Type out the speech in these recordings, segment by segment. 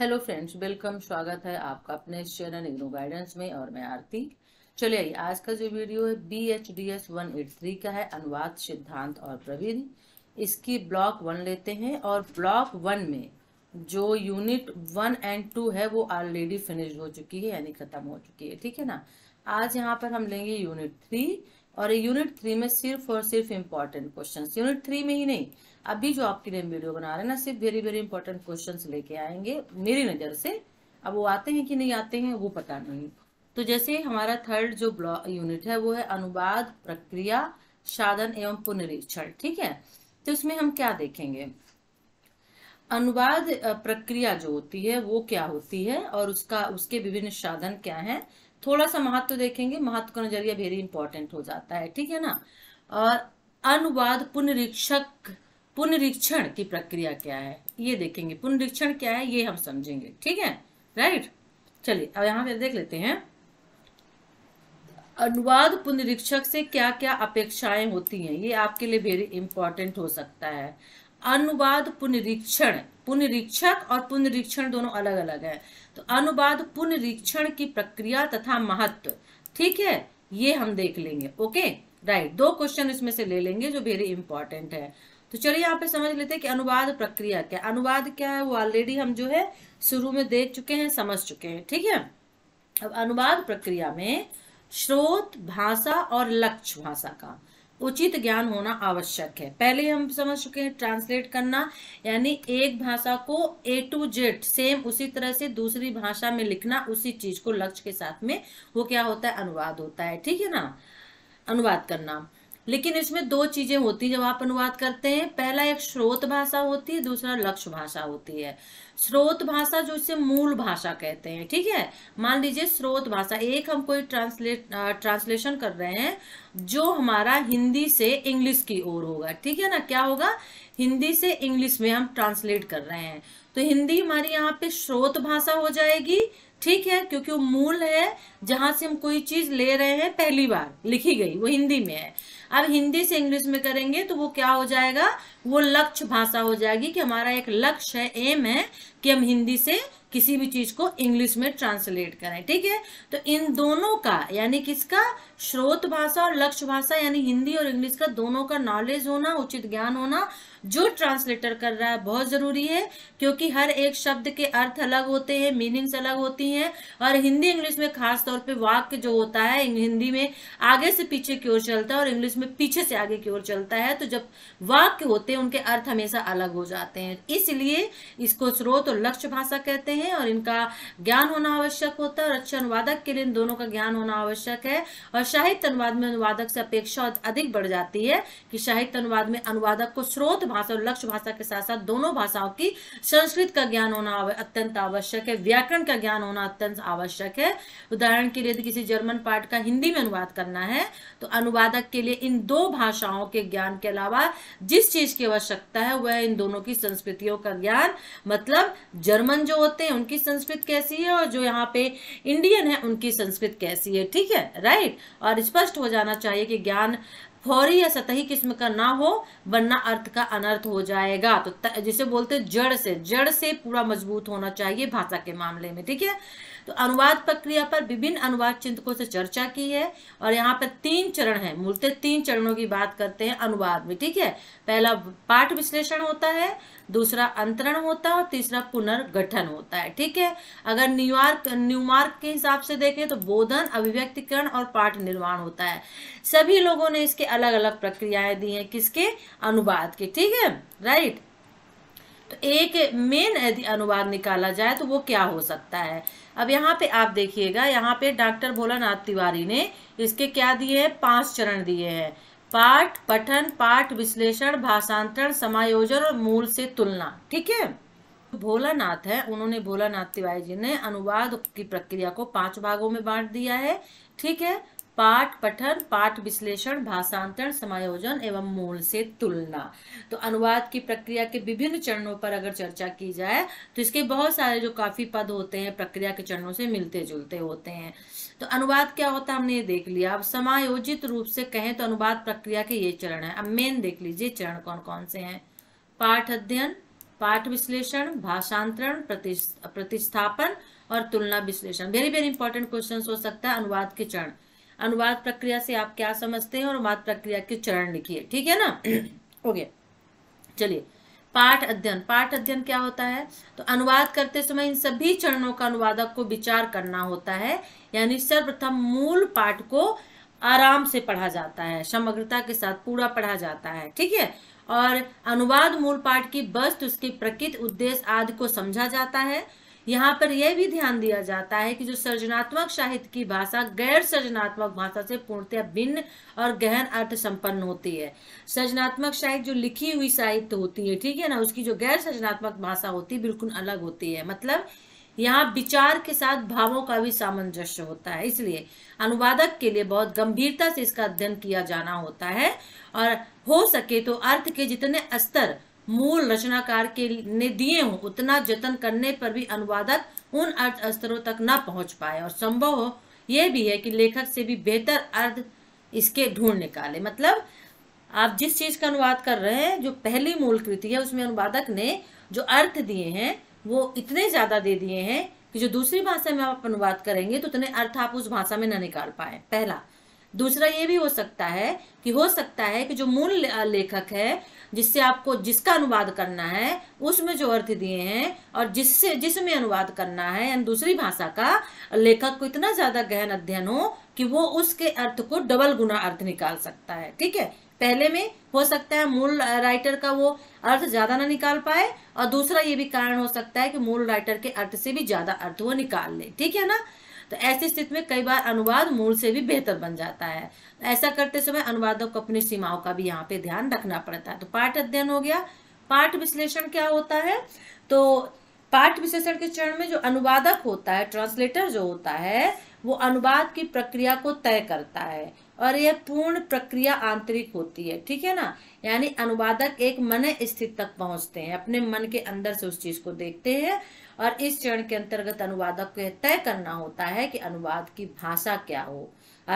Hello friends welcome स्वागत है आपका अपने चैनल इग्नो गाइडेंस में और मैं आरती चलिए आइए आज का जो वीडियो है B H D S one eight three का है अनुवाद सिद्धांत और प्रवीण इसकी ब्लॉक वन लेते हैं और ब्लॉक वन में जो यूनिट वन एंड टू है वो ऑलरेडी फिनिश हो चुकी है यानी खत्म हो चुकी है ठीक है ना आज यहाँ पर हम लेंगे यूनिट थ्री और यूनिट थ्री में सिर्फ और सिर्फ इम्पॉर्टेंट क्वेश्चन यूनिट थ्री में ही नहीं अभी जो आपके लिए वीडियो बना रहे हैं ना सिर्फ वेरी वेरी इंपॉर्टेंट क्वेश्चन लेके आएंगे मेरी नज़र से अब वो आते हैं कि नहीं आते हैं वो पता नहीं तो जैसे हमारा थर्ड जो यूनिट है वो है अनुवाद प्रक्रिया साधन एवं पुनरीक्षण ठीक है तो इसमें हम क्या देखेंगे अनुवाद प्रक्रिया जो होती है वो क्या होती है और उसका उसके विभिन्न साधन क्या हैं थोड़ा सा महत्व तो देखेंगे महत्व का नजरिया वेरी इंपॉर्टेंट हो जाता है ठीक है ना और अनुवाद पुनरीक्षक पुनरीक्षण की प्रक्रिया क्या है ये देखेंगे पुनरीक्षण क्या है ये हम समझेंगे ठीक है राइट चलिए अब यहाँ पे देख लेते हैं अनुवाद पुनरीक्षक से क्या क्या अपेक्षाएं होती हैं ये आपके लिए वेरी इंपॉर्टेंट हो सकता है अनुवाद पुनरीक्षण पुनरीक्षक और पुनरीक्षण दोनों अलग अलग है तो अनुवाद पुनरीक्षण की प्रक्रिया तथा महत्व ठीक है ये हम देख लेंगे ओके राइट दो क्वेश्चन इसमें से ले लेंगे जो वेरी इंपॉर्टेंट है तो चलिए यहाँ पे समझ लेते हैं कि अनुवाद प्रक्रिया क्या अनुवाद क्या है वो ऑलरेडी हम जो है शुरू में देख चुके हैं समझ चुके हैं ठीक है अब अनुवाद प्रक्रिया में स्रोत भाषा और लक्ष्य भाषा का उचित ज्ञान होना आवश्यक है पहले हम समझ चुके हैं ट्रांसलेट करना यानी एक भाषा को ए टू जेड सेम उसी तरह से दूसरी भाषा में लिखना उसी चीज को लक्ष्य के साथ में वो क्या होता है अनुवाद होता है ठीक है ना अनुवाद करना लेकिन इसमें दो चीजें होती हैं जब आप अनुवाद करते हैं पहला एक स्रोत भाषा होती है दूसरा लक्ष्य भाषा होती है स्रोत भाषा जो इसे मूल भाषा कहते हैं ठीक है मान लीजिए स्रोत भाषा एक हम कोई ट्रांसलेट ट्रांसलेशन कर रहे हैं जो हमारा हिंदी से इंग्लिश की ओर होगा ठीक है ना क्या होगा हिंदी से इंग्लिश में हम ट्रांसलेट कर रहे हैं तो हिंदी हमारी यहाँ पे स्रोत भाषा हो जाएगी ठीक है क्योंकि वो मूल है जहां से हम कोई चीज ले रहे हैं पहली बार लिखी गई वो हिंदी में है अब हिंदी से इंग्लिश में करेंगे तो वो क्या हो जाएगा वो लक्ष्य भाषा हो जाएगी कि हमारा एक लक्ष्य है एम है कि हम हिंदी से किसी भी चीज को इंग्लिश में ट्रांसलेट करें ठीक है तो इन दोनों का यानी किसका स्रोत भाषा और लक्ष्य भाषा यानी हिंदी और इंग्लिश का दोनों का नॉलेज होना उचित ज्ञान होना जो ट्रांसलेटर कर रहा है बहुत ज़रूरी है क्योंकि हर एक शब्द के अर्थ अलग होते हैं मीनिंग्स अलग होती हैं और हिंदी इंग्लिश में खास तौर पे वाक्य जो होता है हिंदी में आगे से पीछे की ओर चलता है और इंग्लिश में पीछे से आगे की ओर चलता है तो जब वाक्य होते हैं उनके अर्थ हमेशा अलग हो जाते हैं इसलिए इसको स्रोत और लक्ष्य भाषा कहते हैं और इनका ज्ञान होना आवश्यक होता है और अच्छे अनुवादक के लिए इन दोनों का ज्ञान होना आवश्यक है और साहित्य अनुवाद में अनुवादक से अपेक्षा अधिक बढ़ जाती है कि साहित्य अनुवाद में अनुवादक को स्रोत भाषा और लक्ष्य भाषा के साथ साथ दोनों भाषाओं की संस्कृत का ज्ञान होना अत्यंत आवश्यक है व्याकरण का ज्ञान होना अत्यंत आवश्यक है उदाहरण के लिए यदि तो किसी जर्मन पाठ का हिंदी में अनुवाद करना है तो अनुवादक के लिए इन दो भाषाओं के ज्ञान के अलावा जिस चीज की आवश्यकता है वह इन दोनों की संस्कृतियों का ज्ञान मतलब जर्मन जो होते हैं उनकी संस्कृत कैसी है और जो यहाँ पे इंडियन है उनकी संस्कृत कैसी है ठीक है राइट और स्पष्ट हो जाना चाहिए कि ज्ञान फौरी या सतही किस्म का ना हो वरना अर्थ का अनर्थ हो जाएगा तो जिसे बोलते जड़ से जड़ से पूरा मजबूत होना चाहिए भाषा के मामले में ठीक है तो अनुवाद प्रक्रिया पर विभिन्न अनुवाद चिंतकों से चर्चा की है और यहाँ पर तीन चरण है मूलतः तीन चरणों की बात करते हैं अनुवाद में ठीक है पहला पाठ विश्लेषण होता है दूसरा अंतरण होता है और तीसरा पुनर्गठन होता है ठीक है अगर न्यूयॉर्क न्यूमार्क के हिसाब से देखें तो बोधन अभिव्यक्तिकरण और पाठ निर्माण होता है सभी लोगों ने इसके अलग अलग प्रक्रियाएं दी हैं किसके अनुवाद के ठीक है राइट तो एक मेन यदि अनुवाद निकाला जाए तो वो क्या हो सकता है अब यहाँ पे आप देखिएगा यहाँ पे डॉक्टर भोलानाथ तिवारी ने इसके क्या दिए हैं पांच चरण दिए हैं पाठ पठन पाठ विश्लेषण भाषांतरण समायोजन और मूल से तुलना ठीक है तो भोलानाथ है उन्होंने भोलानाथ तिवारी जी ने अनुवाद की प्रक्रिया को पांच भागों में बांट दिया है ठीक है पाठ पठन पाठ विश्लेषण भाषांतरण समायोजन एवं मूल से तुलना तो अनुवाद की प्रक्रिया के विभिन्न चरणों पर अगर चर्चा की जाए तो इसके बहुत सारे जो काफी पद होते हैं प्रक्रिया के चरणों से मिलते जुलते होते हैं तो अनुवाद क्या होता है हमने ये देख लिया अब समायोजित रूप से कहें तो अनुवाद प्रक्रिया के ये चरण है अब मेन देख लीजिए चरण कौन कौन से हैं पाठ अध्ययन पाठ विश्लेषण भाषांतरण प्रतिष्ठापन और तुलना विश्लेषण वेरी वेरी इंपॉर्टेंट क्वेश्चन हो सकता है अनुवाद के चरण अनुवाद प्रक्रिया से आप क्या समझते हैं और अनुवाद प्रक्रिया के चरण लिखिए ठीक है ना ओके चलिए पाठ अध्ययन पाठ अध्ययन क्या होता है तो अनुवाद करते समय इन सभी चरणों का अनुवादक को विचार करना होता है यानी सर्वप्रथम मूल पाठ को आराम से पढ़ा जाता है समग्रता के साथ पूरा पढ़ा जाता है ठीक है और अनुवाद मूल पाठ की वस्तु उसके प्रकृत उद्देश्य आदि को समझा जाता है यहाँ पर यह भी ध्यान दिया जाता है कि जो सृजनात्मक साहित्य की भाषा गैर सृजनात्मक भाषा से पूर्णतया भिन्न और गहन अर्थ संपन्न होती है सृजनात्मक साहित्य जो लिखी हुई साहित्य होती है ठीक है ना उसकी जो गैर सृजनात्मक भाषा होती है बिल्कुल अलग होती है मतलब यहाँ विचार के साथ भावों का भी सामंजस्य होता है इसलिए अनुवादक के लिए बहुत गंभीरता से इसका अध्ययन किया जाना होता है और हो सके तो अर्थ के जितने स्तर मूल रचनाकार के ने दिए हों उतना जतन करने पर भी अनुवादक उन अर्थ स्तरों तक न पहुंच पाए और संभव हो यह भी है कि लेखक से भी बेहतर अर्थ इसके ढूंढ निकाले मतलब आप जिस चीज का अनुवाद कर रहे हैं जो पहली मूल कृति है उसमें अनुवादक ने जो अर्थ दिए हैं वो इतने ज्यादा दे दिए हैं कि जो दूसरी भाषा में आप अनुवाद करेंगे तो उतने अर्थ आप उस भाषा में न निकाल पाए पहला दूसरा ये भी हो सकता है कि हो सकता है कि जो मूल लेखक है जिससे आपको जिसका अनुवाद करना है उसमें जो अर्थ दिए हैं और जिससे जिसमें अनुवाद करना है यानी दूसरी भाषा का लेखक को इतना ज्यादा गहन अध्ययन हो कि वो उसके अर्थ को डबल गुना अर्थ निकाल सकता है ठीक है पहले में हो सकता है मूल राइटर का वो अर्थ ज्यादा ना निकाल पाए और दूसरा ये भी कारण हो सकता है कि मूल राइटर के अर्थ से भी ज्यादा अर्थ वो निकाल ले ठीक है ना तो ऐसी स्थिति में कई बार अनुवाद मूल से भी बेहतर बन जाता है ऐसा करते समय अनुवादों को अपनी सीमाओं का भी यहाँ पे ध्यान रखना पड़ता है तो पाठ अध्ययन हो गया पाठ विश्लेषण क्या होता है तो पाठ विश्लेषण के चरण में जो अनुवादक होता है ट्रांसलेटर जो होता है वो अनुवाद की प्रक्रिया को तय करता है और यह पूर्ण प्रक्रिया आंतरिक होती है ठीक है ना यानी अनुवादक एक मन स्थिति तक पहुंचते हैं अपने मन के अंदर से उस चीज को देखते हैं और इस चरण के अंतर्गत अनुवादक को यह तय करना होता है कि अनुवाद की भाषा क्या हो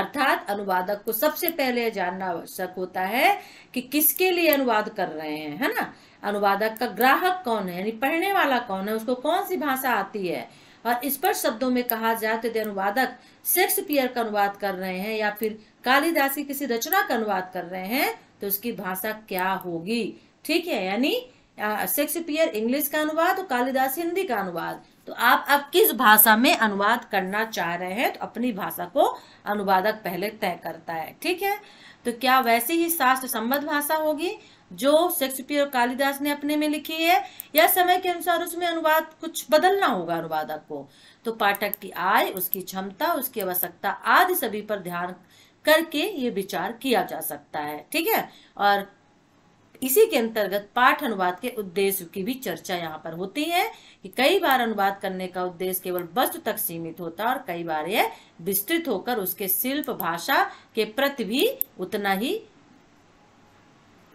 अर्थात अनुवादक को सबसे पहले जानना आवश्यक होता है कि किसके लिए अनुवाद कर रहे हैं है ना अनुवादक का ग्राहक कौन है यानी पढ़ने वाला कौन है उसको कौन सी भाषा आती है और इस पर शब्दों में कहा जाए तो यदि अनुवादक शेक्सपियर का अनुवाद कर रहे हैं या फिर कालिदास की किसी रचना का अनुवाद कर रहे हैं तो उसकी भाषा क्या होगी ठीक है यानी शेक्सपियर इंग्लिश का अनुवाद और कालिदास हिंदी का अनुवाद तो आप अब किस भाषा में अनुवाद करना चाह रहे हैं तो अपनी भाषा को अनुवादक पहले तय करता है ठीक है तो क्या वैसे ही शास्त्र संबद्ध भाषा होगी जो शेक्सपियर और कालिदास ने अपने में लिखी है या समय के अनुसार उसमें अनुवाद कुछ बदलना होगा अनुवादक को तो पाठक की आय उसकी क्षमता उसकी आवश्यकता आदि सभी पर ध्यान करके ये विचार किया जा सकता है ठीक है और इसी के अंतर्गत पाठ अनुवाद के उद्देश्य की भी चर्चा यहाँ पर होती है कि कई बार अनुवाद करने का उद्देश्य केवल वस्तु तक सीमित होता है और कई बार यह विस्तृत होकर उसके शिल्प भाषा के प्रति भी उतना ही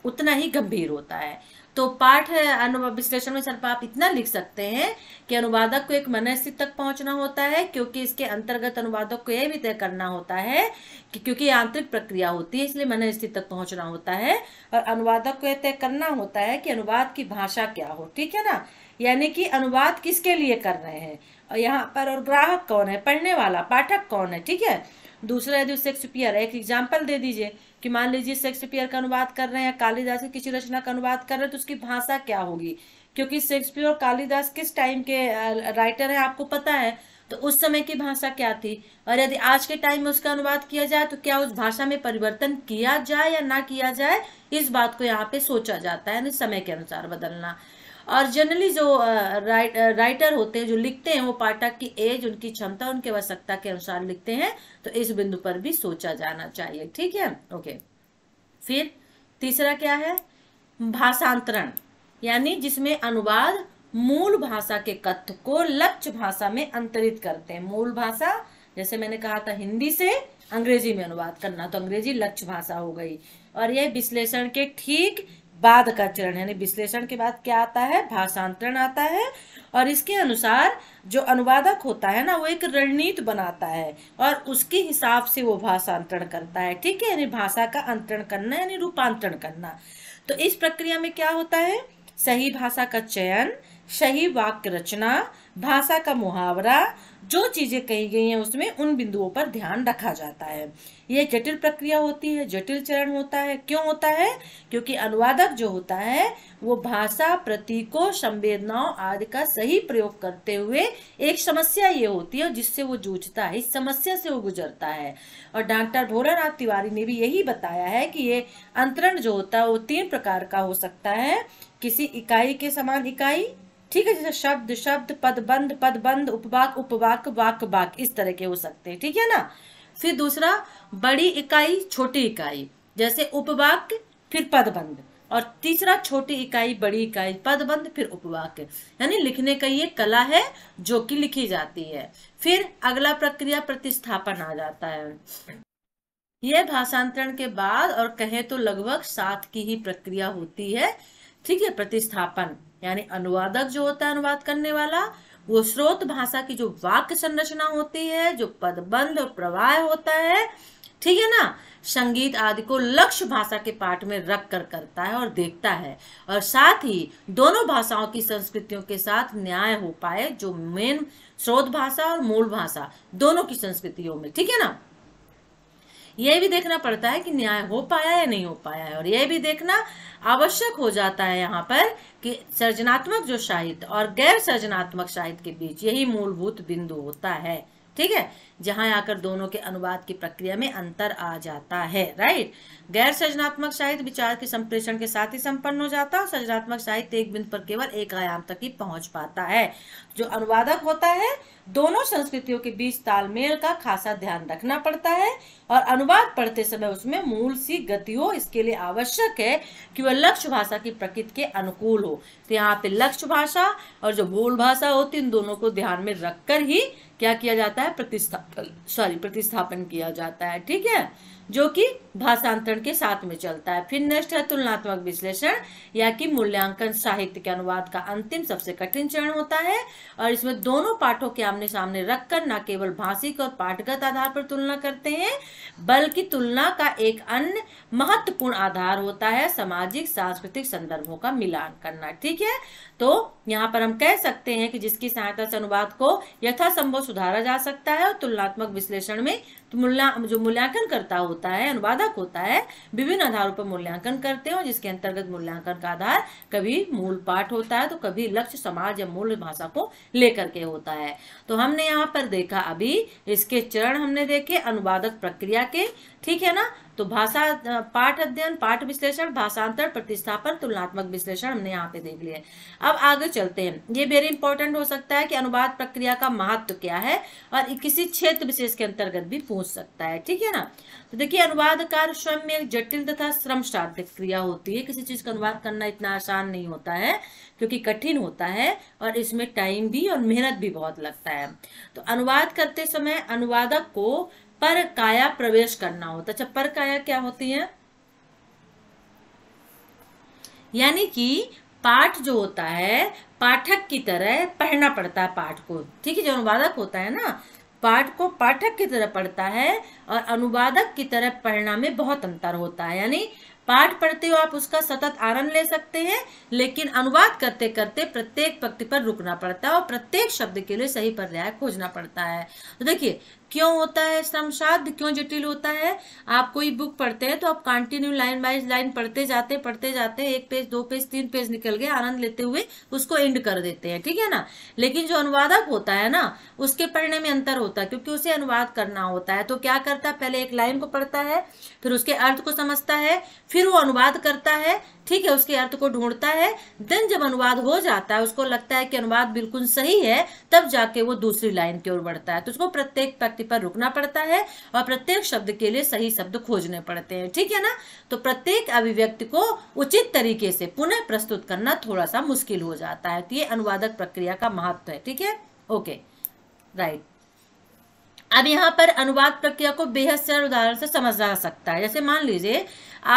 उतना ही गंभीर होता है तो पाठ अनुवाद विश्लेषण में सर आप इतना लिख सकते हैं कि अनुवादक को एक मन स्थिति तक पहुंचना होता है क्योंकि इसके अंतर्गत अनुवादक को यह भी तय करना होता है कि क्योंकि आंतरिक प्रक्रिया होती है इसलिए मन स्थिति तक पहुंचना होता है और अनुवादक को यह तय करना होता है कि अनुवाद की भाषा क्या हो ठीक है ना यानी कि अनुवाद किसके लिए कर रहे हैं और यहाँ पर और ग्राहक कौन है पढ़ने वाला पाठक कौन है ठीक है दूसरा यदि शेक्सपियर है एक एग्जाम्पल दे दीजिए कि मान लीजिए शेक्सपियर का अनुवाद कर रहे हैं कालिदास की किसी रचना का अनुवाद कर रहे हैं तो उसकी भाषा क्या होगी क्योंकि शेक्सपियर और कालिदास किस टाइम के राइटर है आपको पता है तो उस समय की भाषा क्या थी और यदि आज के टाइम में उसका अनुवाद किया जाए तो क्या उस भाषा में परिवर्तन किया जाए या ना किया जाए इस बात को यहाँ पे सोचा जाता है समय के अनुसार बदलना और जनरली जो राइट राइटर होते हैं जो लिखते हैं वो पाठक की एज उनकी क्षमता उनके आवश्यकता के अनुसार लिखते हैं तो इस बिंदु पर भी सोचा जाना चाहिए ठीक है ओके फिर तीसरा क्या है भाषांतरण यानी जिसमें अनुवाद मूल भाषा के कथ को लक्ष्य भाषा में अंतरित करते हैं मूल भाषा जैसे मैंने कहा था हिंदी से अंग्रेजी में अनुवाद करना तो अंग्रेजी लक्ष्य भाषा हो गई और यह विश्लेषण के ठीक बाद का चरण यानी विश्लेषण के बाद क्या आता है भाषांतरण आता है और इसके अनुसार जो अनुवादक होता है ना वो एक रणनीति बनाता है और उसके हिसाब से वो भाषांतरण करता है ठीक है यानी भाषा का अंतरण करना यानी रूपांतरण करना तो इस प्रक्रिया में क्या होता है सही भाषा का चयन सही वाक्य रचना भाषा का मुहावरा जो चीज़ें कही गई हैं उसमें उन बिंदुओं पर ध्यान रखा जाता है यह जटिल प्रक्रिया होती है जटिल चरण होता है क्यों होता है क्योंकि अनुवादक जो होता है वो भाषा प्रतीकों संवेदनाओं आदि का सही प्रयोग करते हुए एक समस्या ये होती है जिससे वो जूझता है इस समस्या से वो गुजरता है और डॉक्टर भोलानाथ तिवारी ने भी यही बताया है कि ये अंतरण जो होता है वो तीन प्रकार का हो सकता है किसी इकाई के समान इकाई ठीक है जैसे शब्द शब्द पदबंध पदबंध उपवाक उपवाक वाक वाक इस तरह के हो सकते हैं ठीक है ना फिर दूसरा बड़ी इकाई छोटी इकाई जैसे उपवाक फिर पदबंध और तीसरा छोटी इकाई बड़ी इकाई पदबंध फिर उपवाक यानी लिखने का ये कला है जो कि लिखी जाती है फिर अगला प्रक्रिया प्रतिस्थापन आ जाता है यह भाषांतरण के बाद और कहें तो लगभग सात की ही प्रक्रिया होती है ठीक है प्रतिस्थापन यानी अनुवादक जो होता है अनुवाद करने वाला वो स्रोत भाषा की जो वाक्य संरचना होती है जो पदबंध और प्रवाह होता है ठीक है ना संगीत आदि को लक्ष्य भाषा के पाठ में रख कर करता है और देखता है और साथ ही दोनों भाषाओं की संस्कृतियों के साथ न्याय हो पाए जो मेन स्रोत भाषा और मूल भाषा दोनों की संस्कृतियों में ठीक है ना यह भी देखना पड़ता है कि न्याय हो पाया या नहीं हो पाया है और यह भी देखना आवश्यक हो जाता है यहाँ पर कि सृजनात्मक जो साहित्य और गैर सृजनात्मक साहित्य के बीच यही मूलभूत बिंदु होता है ठीक है जहां आकर दोनों के अनुवाद की प्रक्रिया में अंतर आ जाता है राइट गैर सृजनात्मक साहित्य विचार के संप्रेषण के साथ ही संपन्न हो जाता है और सृजनात्मक साहित्य एक बिंदु पर केवल एक आयाम तक ही पहुंच पाता है जो अनुवादक होता है दोनों संस्कृतियों के बीच तालमेल का खासा ध्यान रखना पड़ता है और अनुवाद पढ़ते समय उसमें मूल सी गति हो इसके लिए आवश्यक है कि वह लक्ष्य भाषा की प्रकृति के अनुकूल हो तो यहाँ पे लक्ष्य भाषा और जो मूल भाषा होती इन दोनों को ध्यान में रखकर ही क्या किया जाता है प्रतिस्था सॉरी प्रतिस्थापन किया जाता है ठीक है जो कि भाषांतरण के साथ में चलता है फिर नेक्स्ट है तुलनात्मक विश्लेषण या कि मूल्यांकन साहित्य के अनुवाद का अंतिम सबसे कठिन चरण होता है और इसमें दोनों पाठों के आमने सामने रखकर न केवल भाषिक और पाठगत आधार पर तुलना करते हैं बल्कि तुलना का एक अन्य महत्वपूर्ण आधार होता है सामाजिक सांस्कृतिक संदर्भों का मिलान करना ठीक है तो यहाँ पर हम कह सकते हैं कि जिसकी सहायता से अनुवाद को यथासंभव सुधारा जा सकता है और तुलनात्मक विश्लेषण में तो मूल्य जो मूल्यांकन करता होता है अनुवादक होता है विभिन्न आधारों पर मूल्यांकन करते हैं जिसके अंतर्गत मूल्यांकन का आधार कभी मूल पाठ होता है तो कभी लक्ष्य समाज या मूल भाषा को लेकर के होता है तो हमने यहाँ पर देखा अभी इसके चरण हमने देखे अनुवादक प्रक्रिया के ठीक है ना तो भाषा पाठ अध्ययन पाठ विश्लेषण भाषांतर प्रतिस्थापन तुलनात्मक विश्लेषण हमने यहाँ पे देख लिया अब आगे चलते हैं ये वेरी इंपॉर्टेंट हो सकता है कि अनुवाद प्रक्रिया का महत्व क्या है और किसी क्षेत्र विशेष के अंतर्गत भी पूछ सकता है ठीक है ना तो देखिये अनुवाद कार्य स्वयं में जटिल तथा श्रम क्रिया होती है किसी चीज का अनुवाद करना इतना आसान नहीं होता है क्योंकि कठिन होता है और इसमें टाइम भी और मेहनत भी बहुत लगता है तो अनुवाद करते समय अनुवादक को पर काया प्रवेश करना होता अच्छा पर काया क्या होती है यानी कि पाठ जो होता है पाठक की तरह पढ़ना पड़ता है पाठ को ठीक है जो अनुवादक होता है ना पाठ को पाठक की तरह पढ़ता है और अनुवादक की तरह पढ़ना में बहुत अंतर होता है यानी पाठ पढ़ते हो आप उसका सतत आनंद ले सकते हैं लेकिन अनुवाद करते करते प्रत्येक पंक्ति पर रुकना पड़ता है और प्रत्येक शब्द के लिए सही पर्याय खोजना पड़ता है तो देखिए क्यों होता है श्रम साध क्यों जटिल होता है आप कोई बुक पढ़ते हैं तो आप कंटिन्यू लाइन बाय लाइन पढ़ते जाते पढ़ते जाते एक पेज दो पेज तीन पेज निकल गए आनंद लेते हुए उसको एंड कर देते हैं ठीक है ना लेकिन जो अनुवादक होता है ना उसके पढ़ने में अंतर होता है क्योंकि उसे अनुवाद करना होता है तो क्या करता है पहले एक लाइन को पढ़ता है फिर उसके अर्थ को समझता है फिर वो अनुवाद करता है ठीक है उसके अर्थ को ढूंढता है देन जब अनुवाद हो जाता है उसको लगता है कि अनुवाद बिल्कुल सही है तब जाके वो दूसरी लाइन की ओर बढ़ता है तो उसको प्रत्येक पंक्ति पर रुकना पड़ता है और प्रत्येक शब्द के लिए सही शब्द खोजने पड़ते हैं ठीक है ना तो प्रत्येक अभिव्यक्ति को उचित तरीके से पुनः प्रस्तुत करना थोड़ा सा मुश्किल हो जाता है तो ये अनुवादक प्रक्रिया का महत्व है ठीक है ओके राइट अब यहाँ पर अनुवाद प्रक्रिया को बेहद सरल उदाहरण से समझ जा सकता है जैसे मान लीजिए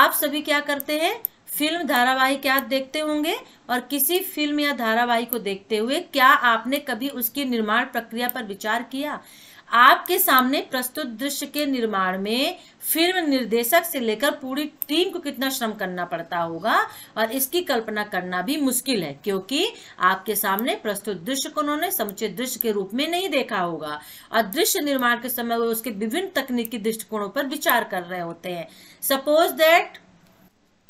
आप सभी क्या करते हैं फिल्म धारावाहिक क्या देखते होंगे और किसी फिल्म या धारावाहिक को देखते हुए क्या आपने कभी उसकी निर्माण प्रक्रिया पर विचार किया आपके सामने प्रस्तुत दृश्य के निर्माण में फिल्म निर्देशक से लेकर पूरी टीम को कितना श्रम करना पड़ता होगा और इसकी कल्पना करना भी मुश्किल है क्योंकि आपके सामने प्रस्तुत दृश्य को उन्होंने समुचे दृश्य के रूप में नहीं देखा होगा और दृश्य निर्माण के समय वो उसके विभिन्न तकनीकी दृष्टिकोणों पर विचार कर रहे होते हैं सपोज दैट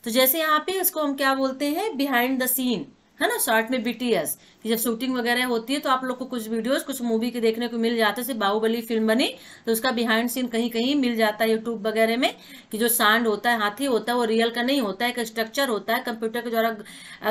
तो जैसे यहाँ पे इसको हम क्या बोलते हैं बिहाइंड द सीन है ना शॉर्ट में बीटीएस कि जब शूटिंग वगैरह होती है तो आप लोग को कुछ वीडियोस कुछ मूवी के देखने को मिल जाते हैं बाहुबली फिल्म बनी तो उसका बिहाइंड सीन कहीं कहीं मिल जाता है यूट्यूब वगैरह में कि जो सांड होता है हाथी होता है वो रियल का नहीं होता है एक स्ट्रक्चर होता है कंप्यूटर के द्वारा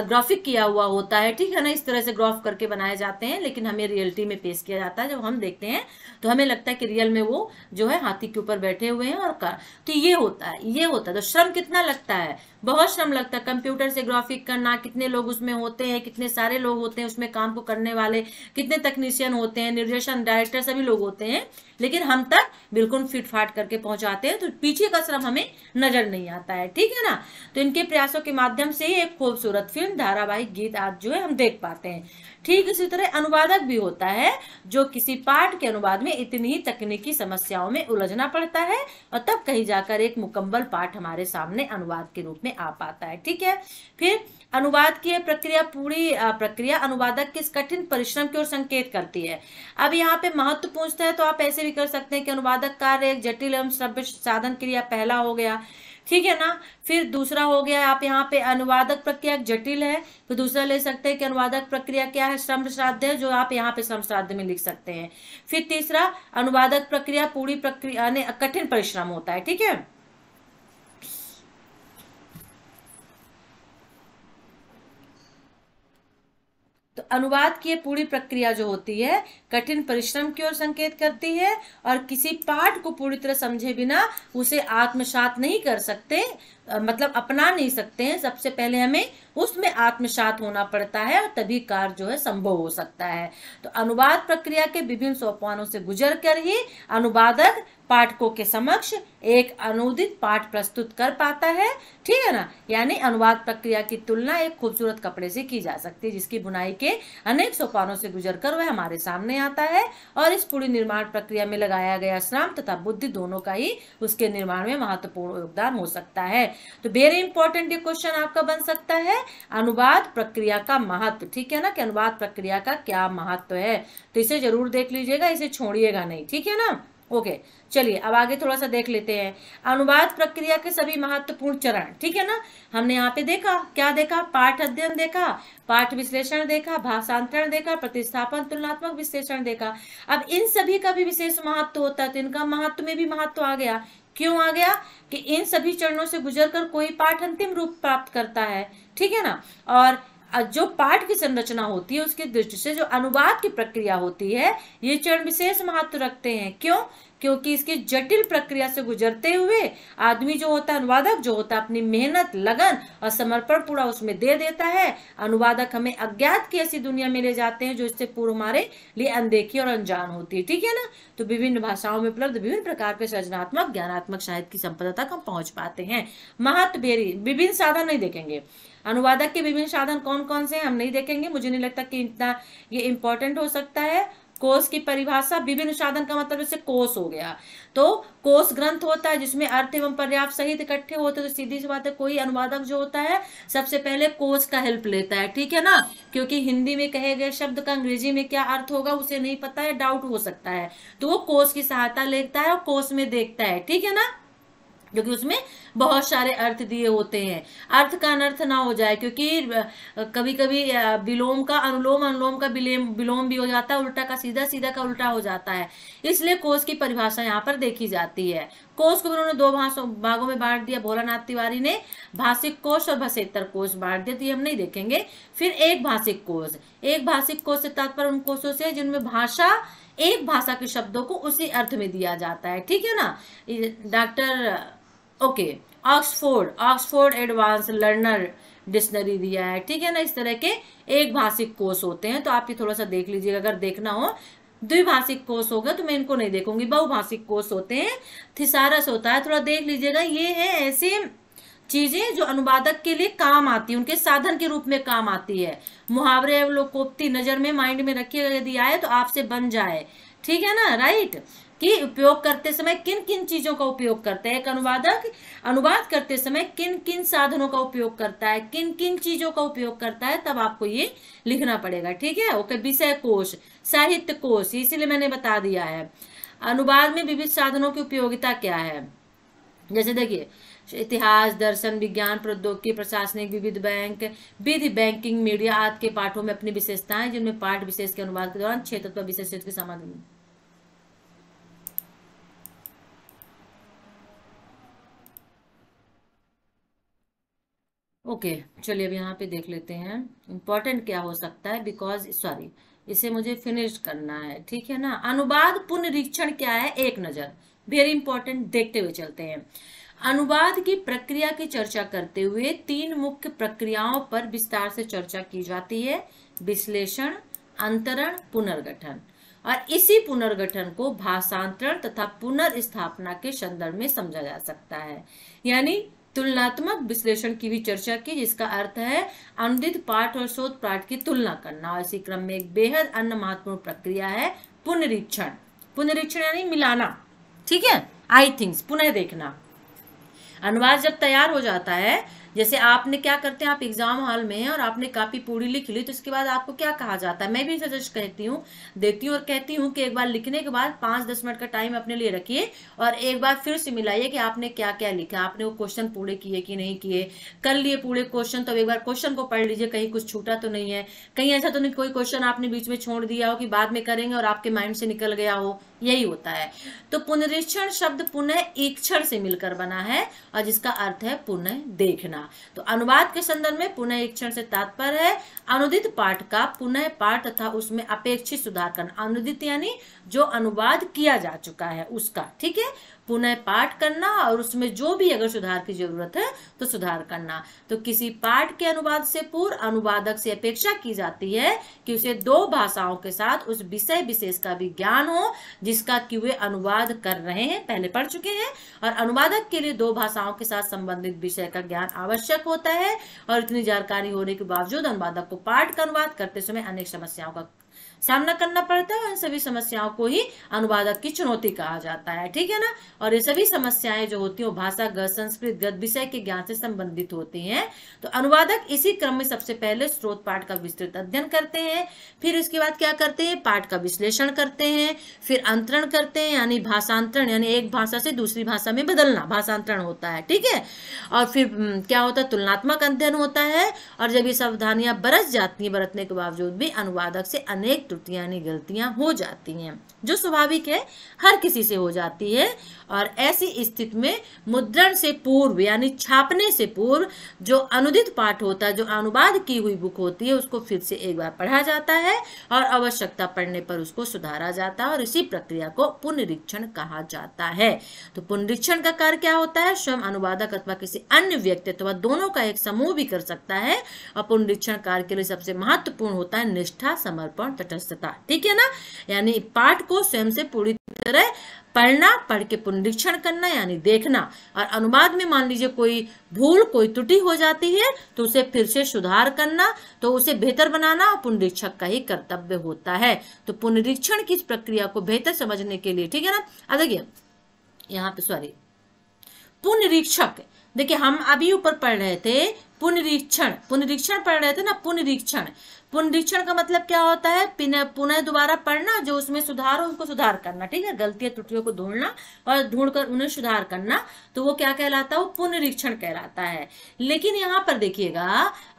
ग्राफिक किया हुआ होता है ठीक है ना इस तरह से ग्राफ करके बनाए जाते हैं लेकिन हमें रियलिटी में पेश किया जाता है जब हम देखते हैं तो हमें लगता है कि रियल में वो जो है हाथी के ऊपर बैठे हुए हैं और का तो ये होता है ये होता है तो श्रम कितना लगता है बहुत श्रम लगता है कंप्यूटर से ग्राफिक करना कितने लोग उसमें होते हैं कितने सारे लोग होते हैं उसमें इसमें काम को करने वाले कितने तकनीशियन होते हैं निर्देशन डायरेक्टर सभी लोग होते हैं लेकिन हम तक बिल्कुल फिट फाट करके पहुंचाते हैं तो पीछे का श्रम हमें नजर नहीं आता है ठीक है ना तो इनके प्रयासों के माध्यम से ही एक खूबसूरत फिल्म धारावाहिक गीत आज जो है हम देख पाते हैं ठीक इसी तरह अनुवादक भी होता है जो किसी पाठ के अनुवाद में इतनी ही तकनीकी समस्याओं में उलझना पड़ता है और तब कहीं जाकर एक मुकम्मल पाठ हमारे सामने अनुवाद के रूप में आ पाता है ठीक है फिर अनुवाद की यह प्रक्रिया पूरी प्रक्रिया अनुवादक के कठिन परिश्रम की ओर संकेत करती है अब यहाँ पे महत्व पूछता है तो आप ऐसे भी कर सकते हैं कि अनुवादक कार्य एक जटिल एवं सभ्य साधन क्रिया पहला हो गया ठीक है ना फिर दूसरा हो गया आप यहाँ पे अनुवादक प्रक्रिया जटिल है फिर दूसरा ले सकते हैं कि अनुवादक प्रक्रिया क्या है श्रम श्राद्ध है जो आप यहाँ पे श्रम श्राद्ध में लिख सकते हैं फिर तीसरा अनुवादक प्रक्रिया पूरी प्रक्रिया कठिन परिश्रम होता है ठीक है तो अनुवाद की पूरी प्रक्रिया जो होती है कठिन परिश्रम की ओर संकेत करती है और किसी पाठ को पूरी तरह समझे बिना उसे आत्मसात नहीं कर सकते मतलब अपना नहीं सकते हैं सबसे पहले हमें उसमें आत्मसात होना पड़ता है और तभी कार्य जो है संभव हो सकता है तो अनुवाद प्रक्रिया के विभिन्न सोपानों से गुजर कर ही अनुवादक पाठकों के समक्ष एक अनुदित पाठ प्रस्तुत कर पाता है ठीक है ना यानी अनुवाद प्रक्रिया की तुलना एक खूबसूरत कपड़े से की जा सकती है जिसकी बुनाई के अनेक सोपानों से गुजर कर वह हमारे सामने आता है और इस पूरी निर्माण प्रक्रिया में लगाया गया श्रम तथा बुद्धि दोनों का ही उसके निर्माण में महत्वपूर्ण योगदान हो सकता है तो वेरी इंपॉर्टेंट ये क्वेश्चन आपका बन सकता है अनुवाद प्रक्रिया का महत्व ठीक है ना कि अनुवाद प्रक्रिया का क्या महत्व है तो इसे जरूर देख लीजिएगा इसे छोड़िएगा नहीं ठीक है ना ओके चलिए अब आगे थोड़ा सा देख लेते हैं अनुवाद प्रक्रिया के सभी महत्वपूर्ण चरण ठीक है ना हमने यहाँ पे देखा क्या देखा पाठ अध्ययन देखा पाठ विश्लेषण देखा भाषांतरण देखा प्रतिस्थापन तुलनात्मक विश्लेषण देखा अब इन सभी का भी विशेष महत्व होता है तो इनका महत्व में भी महत्व आ गया क्यों आ गया कि इन सभी चरणों से गुजरकर कोई पाठ अंतिम रूप प्राप्त करता है ठीक है ना और जो पाठ की संरचना होती है उसकी दृष्टि से जो अनुवाद की प्रक्रिया होती है ये चरण विशेष महत्व रखते हैं क्यों क्योंकि इसकी जटिल प्रक्रिया से गुजरते हुए आदमी जो होता है अनुवादक जो होता है अपनी मेहनत लगन और समर्पण पूरा उसमें दे देता है अनुवादक हमें अज्ञात की ऐसी दुनिया में ले जाते हैं जो इससे पूर्व हमारे लिए अनदेखी और अनजान होती है ठीक है ना तो विभिन्न भाषाओं में उपलब्ध विभिन्न प्रकार के सृजनात्मक ज्ञानात्मक साहित्य की संपदा तक हम पहुंच पाते हैं महत्व विभिन्न साधन नहीं देखेंगे अनुवादक के विभिन्न साधन कौन कौन से हैं हम नहीं देखेंगे मुझे नहीं लगता कि इतना ये इंपॉर्टेंट हो सकता है कोष की परिभाषा विभिन्न साधन का मतलब जैसे कोष हो गया तो कोष ग्रंथ होता है जिसमें अर्थ एवं पर्याप्त सहित इकट्ठे होते हैं तो सीधी सी बात है कोई अनुवादक जो होता है सबसे पहले कोष का हेल्प लेता है ठीक है ना क्योंकि हिंदी में कहे गए शब्द का अंग्रेजी में क्या अर्थ होगा उसे नहीं पता है डाउट हो सकता है तो वो कोष की सहायता लेता है और कोष में देखता है ठीक है ना जो कि उसमें बहुत सारे अर्थ दिए होते हैं अर्थ का अनर्थ ना हो जाए क्योंकि कभी कभी विलोम का अनुलोम अनुलोम का विलोम भी हो जाता है उल्टा का सीधा सीधा का उल्टा हो जाता है इसलिए कोष की परिभाषा यहाँ पर देखी जाती है कोष को उन्होंने दो भागों में बांट दिया भोलानाथ तिवारी ने भाषिक कोष और भसेतर कोष बांट दिया तो ये हम नहीं देखेंगे फिर एक भाषिक कोष एक भाषिक कोष से तात्पर्य उन कोषों से जिनमें भाषा एक भाषा के शब्दों को उसी अर्थ में दिया जाता है ठीक है ना doctor okay Oxford Oxford advance learner dictionary दिया है ठीक है ना इस तरह के एक भाषिक कोर्स होते हैं तो आप ये थोड़ा सा देख लीजिए अगर देखना हो द्विभाषिक कोर्स होगा तो मैं इनको नहीं देखूंगी बहुभाषिक कोर्स होते हैं थिसारस होता है थोड़ा देख लीजिएगा ये है ऐसे चीजें जो अनुवादक के लिए काम आती है उनके साधन के रूप में काम आती है मुहावरे अवलोकोपति नजर में माइंड में रखिएगा यदि आए तो आपसे बन जाए ठीक है ना राइट कि उपयोग करते समय किन किन चीजों का उपयोग करते हैं एक अनुवादक अनुवाद करते समय किन किन साधनों का उपयोग करता है किन किन चीजों का उपयोग करता है तब आपको ये लिखना पड़ेगा ठीक है ओके विषय कोश साहित्य कोश इसीलिए मैंने बता दिया है अनुवाद में विविध साधनों की उपयोगिता क्या है जैसे देखिए इतिहास दर्शन विज्ञान प्रौद्योगिकी प्रशासनिक विविध बैंक विधि बैंकिंग मीडिया आदि के पाठों में अपनी विशेषताएं जिनमें पाठ विशेष के अनुवाद के दौरान क्षेत्र विशेष क्षेत्र के समाधान ओके चलिए अब यहाँ पे देख लेते हैं इम्पोर्टेंट क्या हो सकता है बिकॉज सॉरी इसे मुझे फिनिश करना है ठीक है ना अनुवाद पुनरीक्षण क्या है एक नज़र वेरी इंपॉर्टेंट देखते हुए चलते हैं अनुवाद की प्रक्रिया की चर्चा करते हुए तीन मुख्य प्रक्रियाओं पर विस्तार से चर्चा की जाती है विश्लेषण अंतरण पुनर्गठन और इसी पुनर्गठन को भाषांतरण तथा पुनर्स्थापना के संदर्भ में समझा जा सकता है यानी तुलनात्मक विश्लेषण की भी चर्चा की जिसका अर्थ है अनुदित पाठ और शोध पाठ की तुलना करना और इसी क्रम में एक बेहद अन्य महत्वपूर्ण प्रक्रिया है पुनरीक्षण पुनरीक्षण यानी मिलाना ठीक है आई थिंक्स पुनः देखना अनुवाद जब तैयार हो जाता है जैसे आपने क्या करते हैं आप एग्जाम हॉल में हैं और आपने कापी पूरी लिख ली तो इसके बाद आपको क्या कहा जाता है मैं भी सजेस्ट कहती हूँ देती हूँ और कहती हूँ कि एक बार लिखने के बाद पाँच दस मिनट का टाइम अपने लिए रखिए और एक बार फिर से मिलाइए कि आपने क्या क्या लिखा आपने वो क्वेश्चन पूरे किए कि नहीं किए कर लिए पूरे क्वेश्चन तो एक बार क्वेश्चन को पढ़ लीजिए कहीं कुछ छूटा तो नहीं है कहीं ऐसा तो नहीं कोई क्वेश्चन आपने बीच में छोड़ दिया हो कि बाद में करेंगे और आपके माइंड से निकल गया हो यही होता है तो पुनरीक्षण शब्द पुनः एक से मिलकर बना है और जिसका अर्थ है पुनः देखना तो अनुवाद के संदर्भ में पुनः एक क्षण से तात्पर्य है अनुदित पाठ का पुनः पाठ तथा उसमें अपेक्षित सुधार करना अनुदित यानी जो अनुवाद किया जा चुका है उसका ठीक है पुनः पाठ करना और उसमें जो भी अगर सुधार की जरूरत है तो सुधार करना तो किसी पाठ के अनुवाद से पूर्व अनुवादक से अपेक्षा की जाती है कि उसे दो भाषाओं के साथ उस विषय विशेष का भी ज्ञान हो जिसका कि वे अनुवाद कर रहे हैं पहले पढ़ चुके हैं और अनुवादक के लिए दो भाषाओं के साथ संबंधित विषय का ज्ञान आवश्यक होता है और इतनी जानकारी होने के बावजूद अनुवादक को पाठ का अनुवाद करते समय अनेक समस्याओं का सामना करना पड़ता है और इन सभी समस्याओं को ही अनुवादक की चुनौती कहा जाता है ठीक है ना और ये सभी समस्याएं जो होती हैं वो ग संस्कृत गत विषय के ज्ञान से संबंधित होती हैं तो अनुवादक इसी क्रम में सबसे पहले स्रोत पाठ का विस्तृत अध्ययन करते हैं फिर उसके बाद क्या करते हैं पाठ का विश्लेषण करते हैं फिर अंतरण करते हैं यानी भाषांतरण यानी एक भाषा से दूसरी भाषा में बदलना भाषांतरण होता है ठीक है और फिर हम्म, क्या होता है तुलनात्मक अध्ययन होता है और जब ये सावधानियां बरस जाती है बरतने के बावजूद भी अनुवादक से अनेक त्रुटियां यानी गलतियाँ हो जाती हैं जो स्वाभाविक है हर किसी से हो जाती है और ऐसी स्थिति में मुद्रण से पूर्व यानी छापने से पूर्व जो अनुदित पाठ होता है जो अनुवाद की हुई बुक होती है उसको फिर से एक बार पढ़ा जाता है और आवश्यकता पड़ने पर उसको सुधारा जाता है और इसी प्रक्रिया को पुनरीक्षण कहा जाता है तो पुनरीक्षण का कार्य क्या होता है स्वयं अनुवादक अथवा किसी अन्य व्यक्ति अथवा दोनों का एक समूह भी कर सकता है और पुनरीक्षण कार्य के लिए सबसे महत्वपूर्ण होता है निष्ठा समर्पण तटस्थ सता ठीक है ना यानी पाठ को स्वयं से पूरी तरह पढ़ना पढ़ के पुनरीक्षण करना यानी देखना और अनुवाद में मान लीजिए कोई भूल कोई त्रुटि हो जाती है तो उसे फिर से सुधार करना तो उसे बेहतर बनाना पुनरीक्षक का ही कर्तव्य होता है तो पुनरीक्षण की प्रक्रिया को बेहतर समझने के लिए ठीक है ना अब देखिए यहाँ पे सॉरी पुनरीक्षक देखिए हम अभी ऊपर पढ़ रहे थे पुनरीक्षण पुनरीक्षण पढ़ रहे थे ना पुनरीक्षण पुनरीक्षण का मतलब क्या होता है पुनः दोबारा पढ़ना जो उसमें सुधार हो उसको सुधार करना ठीक है गलतियां त्रुटियों को ढूंढना और ढूंढ कर उन्हें सुधार करना तो वो क्या कहलाता है वो पुनरीक्षण कहलाता है लेकिन यहाँ पर देखिएगा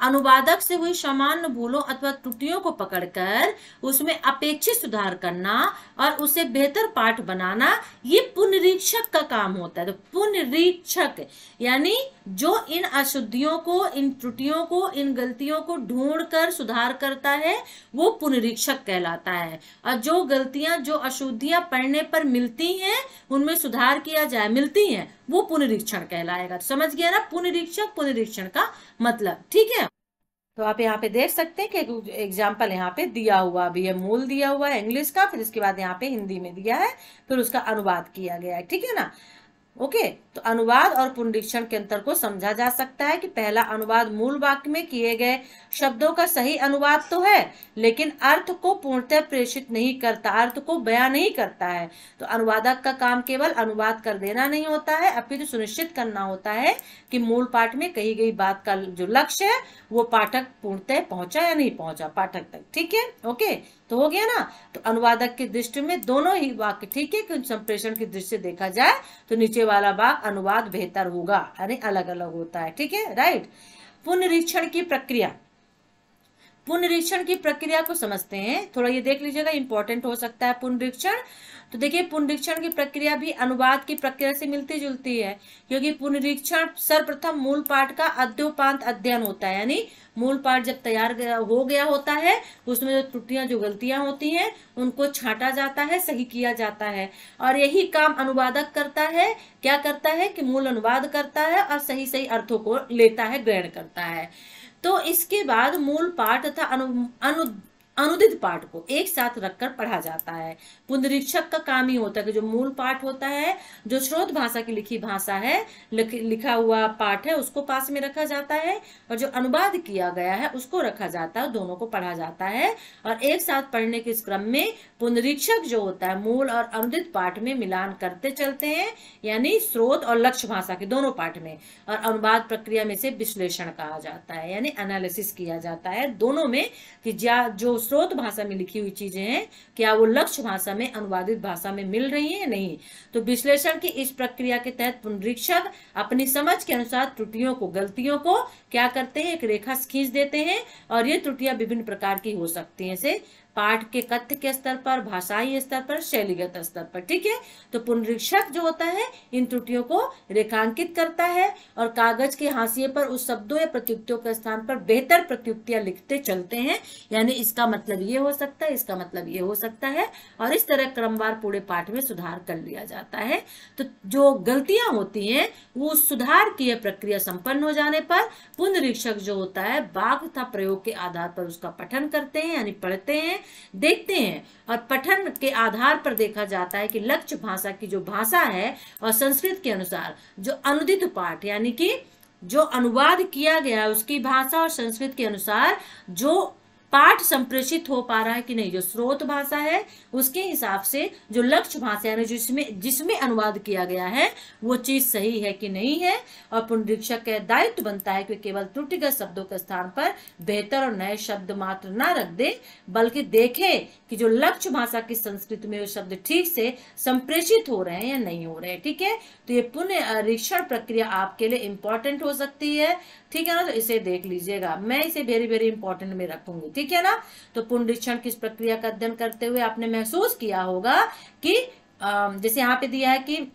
अनुवादक से हुई सामान्य भूलों अथवा त्रुटियों को पकड़कर उसमें अपेक्षित सुधार करना और उसे बेहतर पाठ बनाना ये पुनरीक्षक का काम होता है तो पुनरीक्षक यानी जो इन अशुद्धियों को इन त्रुटियों को इन गलतियों को ढूंढ कर सुधार करता है वो पुनरीक्षक कहलाता है और जो गलतियां जो अशुद्धियां पढ़ने पर मिलती हैं उनमें सुधार किया जाए मिलती हैं वो पुनरीक्षण कहलाएगा तो समझ गया ना पुनरीक्षक पुनरीक्षण का मतलब ठीक है तो आप यहाँ पे देख सकते हैं कि एग्जाम्पल यहाँ पे दिया हुआ अभी ये मूल दिया हुआ है इंग्लिश का फिर इसके बाद यहाँ पे हिंदी में दिया है फिर उसका अनुवाद किया गया है ठीक है ना ओके तो अनुवाद और पुनरीक्षण के अंतर को समझा जा सकता है कि पहला अनुवाद मूल वाक्य में किए गए शब्दों का सही अनुवाद तो है लेकिन अर्थ को पूर्णतः प्रेषित नहीं करता अर्थ को बयां नहीं करता है तो अनुवादक का काम केवल अनुवाद कर देना नहीं होता है अपितु तो सुनिश्चित करना होता है कि मूल पाठ में कही गई बात का जो लक्ष्य है वो पाठक पूर्णतः पहुंचा या नहीं पहुंचा पाठक तक ठीक है ओके तो हो गया ना तो अनुवादक की दृष्टि में दोनों ही वाक्य ठीक है क्योंकि संप्रेषण की दृष्टि से देखा जाए तो नीचे वाला वाक अनुवाद बेहतर होगा यानी अलग अलग होता है ठीक है राइट पुनरीक्षण की प्रक्रिया पुनरीक्षण की प्रक्रिया को समझते हैं थोड़ा ये देख लीजिएगा इंपॉर्टेंट हो सकता है पुनरीक्षण तो देखिए पुनरीक्षण की प्रक्रिया भी अनुवाद की प्रक्रिया से मिलती जुलती है क्योंकि पुनरीक्षण सर्वप्रथम मूल पाठ का अध्योपांत अध्ययन होता है यानी मूल पाठ जब तैयार हो गया होता है उसमें जो त्रुटियां जो गलतियां होती हैं उनको छाटा जाता है सही किया जाता है और यही काम अनुवादक करता है क्या करता है कि मूल अनुवाद करता है और सही सही अर्थों को लेता है ग्रहण करता है तो इसके बाद मूल पाठ तथा अनु, अनु अनुदित पाठ को एक साथ रखकर पढ़ा जाता है पुनरीक्षक का काम ही होता है कि जो मूल पाठ होता है जो स्रोत भाषा की लिखी भाषा है लिखा हुआ पाठ है उसको पास में रखा जाता है और जो अनुवाद किया गया है उसको रखा जाता है दोनों को पढ़ा जाता है और एक साथ पढ़ने के इस क्रम में पुनरीक्षक जो होता है मूल और अनुदित पाठ में मिलान करते चलते हैं यानी स्रोत और लक्ष्य भाषा के दोनों पाठ में और अनुवाद प्रक्रिया में से विश्लेषण कहा जाता है यानी एनालिसिस किया जाता है दोनों में कि जो स्रोत भाषा में लिखी हुई चीजें हैं क्या वो लक्ष्य भाषा में अनुवादित भाषा में मिल रही है नहीं तो विश्लेषण की इस प्रक्रिया के तहत पुनरीक्षक अपनी समझ के अनुसार त्रुटियों को गलतियों को क्या करते हैं एक रेखा खींच देते हैं और ये त्रुटियां विभिन्न प्रकार की हो सकती है से पाठ के कथ्य के स्तर पर भाषाई स्तर पर शैलीगत स्तर पर ठीक है तो पुनरीक्षक जो होता है इन त्रुटियों को रेखांकित करता है और कागज के हाशिए पर उस शब्दों या प्रत्युक्तियों के स्थान पर बेहतर प्रत्युक्तियां लिखते चलते हैं यानी इसका मतलब ये हो सकता है इसका मतलब ये हो सकता है और इस तरह क्रमवार पूरे पाठ में सुधार कर लिया जाता है तो जो गलतियां होती हैं वो सुधार की प्रक्रिया संपन्न हो जाने पर पुनरीक्षक जो होता है बाघ तथा प्रयोग के आधार पर उसका पठन करते हैं यानी पढ़ते हैं देखते हैं और पठन के आधार पर देखा जाता है कि लक्ष्य भाषा की जो भाषा है और संस्कृत के अनुसार जो अनुदित पाठ यानी कि जो अनुवाद किया गया उसकी भाषा और संस्कृत के अनुसार जो पाठ संप्रेषित हो पा रहा है कि नहीं जो स्रोत भाषा है उसके हिसाब से जो लक्ष्य भाषा यानी जिसमें जिसमें अनुवाद किया गया है वो चीज सही है कि नहीं है और पुनरीक्षक का दायित्व बनता है कि केवल त्रुटिगत शब्दों के स्थान पर बेहतर और नए शब्द मात्र न रख दे बल्कि देखे कि जो लक्ष्य भाषा की संस्कृत में वो शब्द ठीक से संप्रेषित हो रहे हैं या नहीं हो रहे ठीक है तो ये पुनरीक्षण प्रक्रिया आपके लिए इम्पोर्टेंट हो सकती है ठीक है ना तो इसे देख लीजिएगा मैं इसे वेरी वेरी इंपॉर्टेंट में रखूंगी ठीक है ना तो पुनरीक्षण किस प्रक्रिया का अध्ययन करते हुए आपने महसूस किया होगा कि जैसे यहाँ पे दिया है कि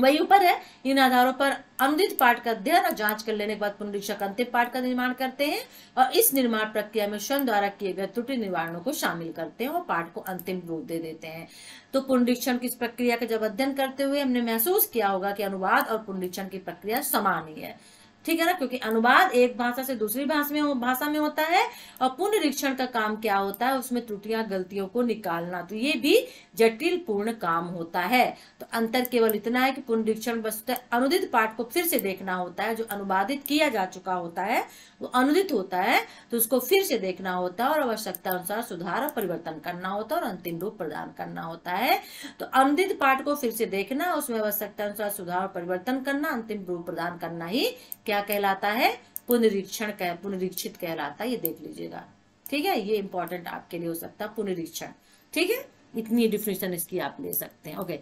वही ऊपर है इन आधारों पर अमृत पाठ का अध्ययन और जांच कर लेने के बाद पुनरीक्षक अंतिम पाठ का निर्माण करते हैं और इस निर्माण प्रक्रिया में स्वयं द्वारा किए गए त्रुटि निवारणों को शामिल करते हैं और पाठ को अंतिम रूप दे देते हैं तो पुनरीक्षण की इस प्रक्रिया का जब अध्ययन करते हुए हमने महसूस किया होगा कि अनुवाद और पुनरीक्षण की प्रक्रिया समान ही है ठीक है ना क्योंकि अनुवाद एक भाषा से दूसरी भाषा में भाषा में होता है और पुनरीक्षण का काम क्या होता है उसमें त्रुटियां गलतियों को निकालना तो ये भी जटिल पूर्ण काम होता है तो अंतर केवल इतना है कि पुनरीक्षण वस्तुतः अनुदित पाठ को फिर से देखना होता है जो अनुवादित किया जा चुका होता है वो अनुदित होता है तो उसको फिर से देखना होता है और आवश्यकता अनुसार सुधार और परिवर्तन करना होता है और अंतिम रूप प्रदान करना होता है तो अनुदित पाठ को फिर से देखना उसमें आवश्यकता अनुसार सुधार और परिवर्तन करना अंतिम रूप प्रदान करना ही क्या कहलाता है पुनरीक्षण कह पुनरीक्षित कहलाता है ये देख लीजिएगा ठीक है ये इंपॉर्टेंट आपके लिए हो सकता है पुनरीक्षण ठीक है इतनी डिफिनेशन इसकी आप ले सकते हैं ओके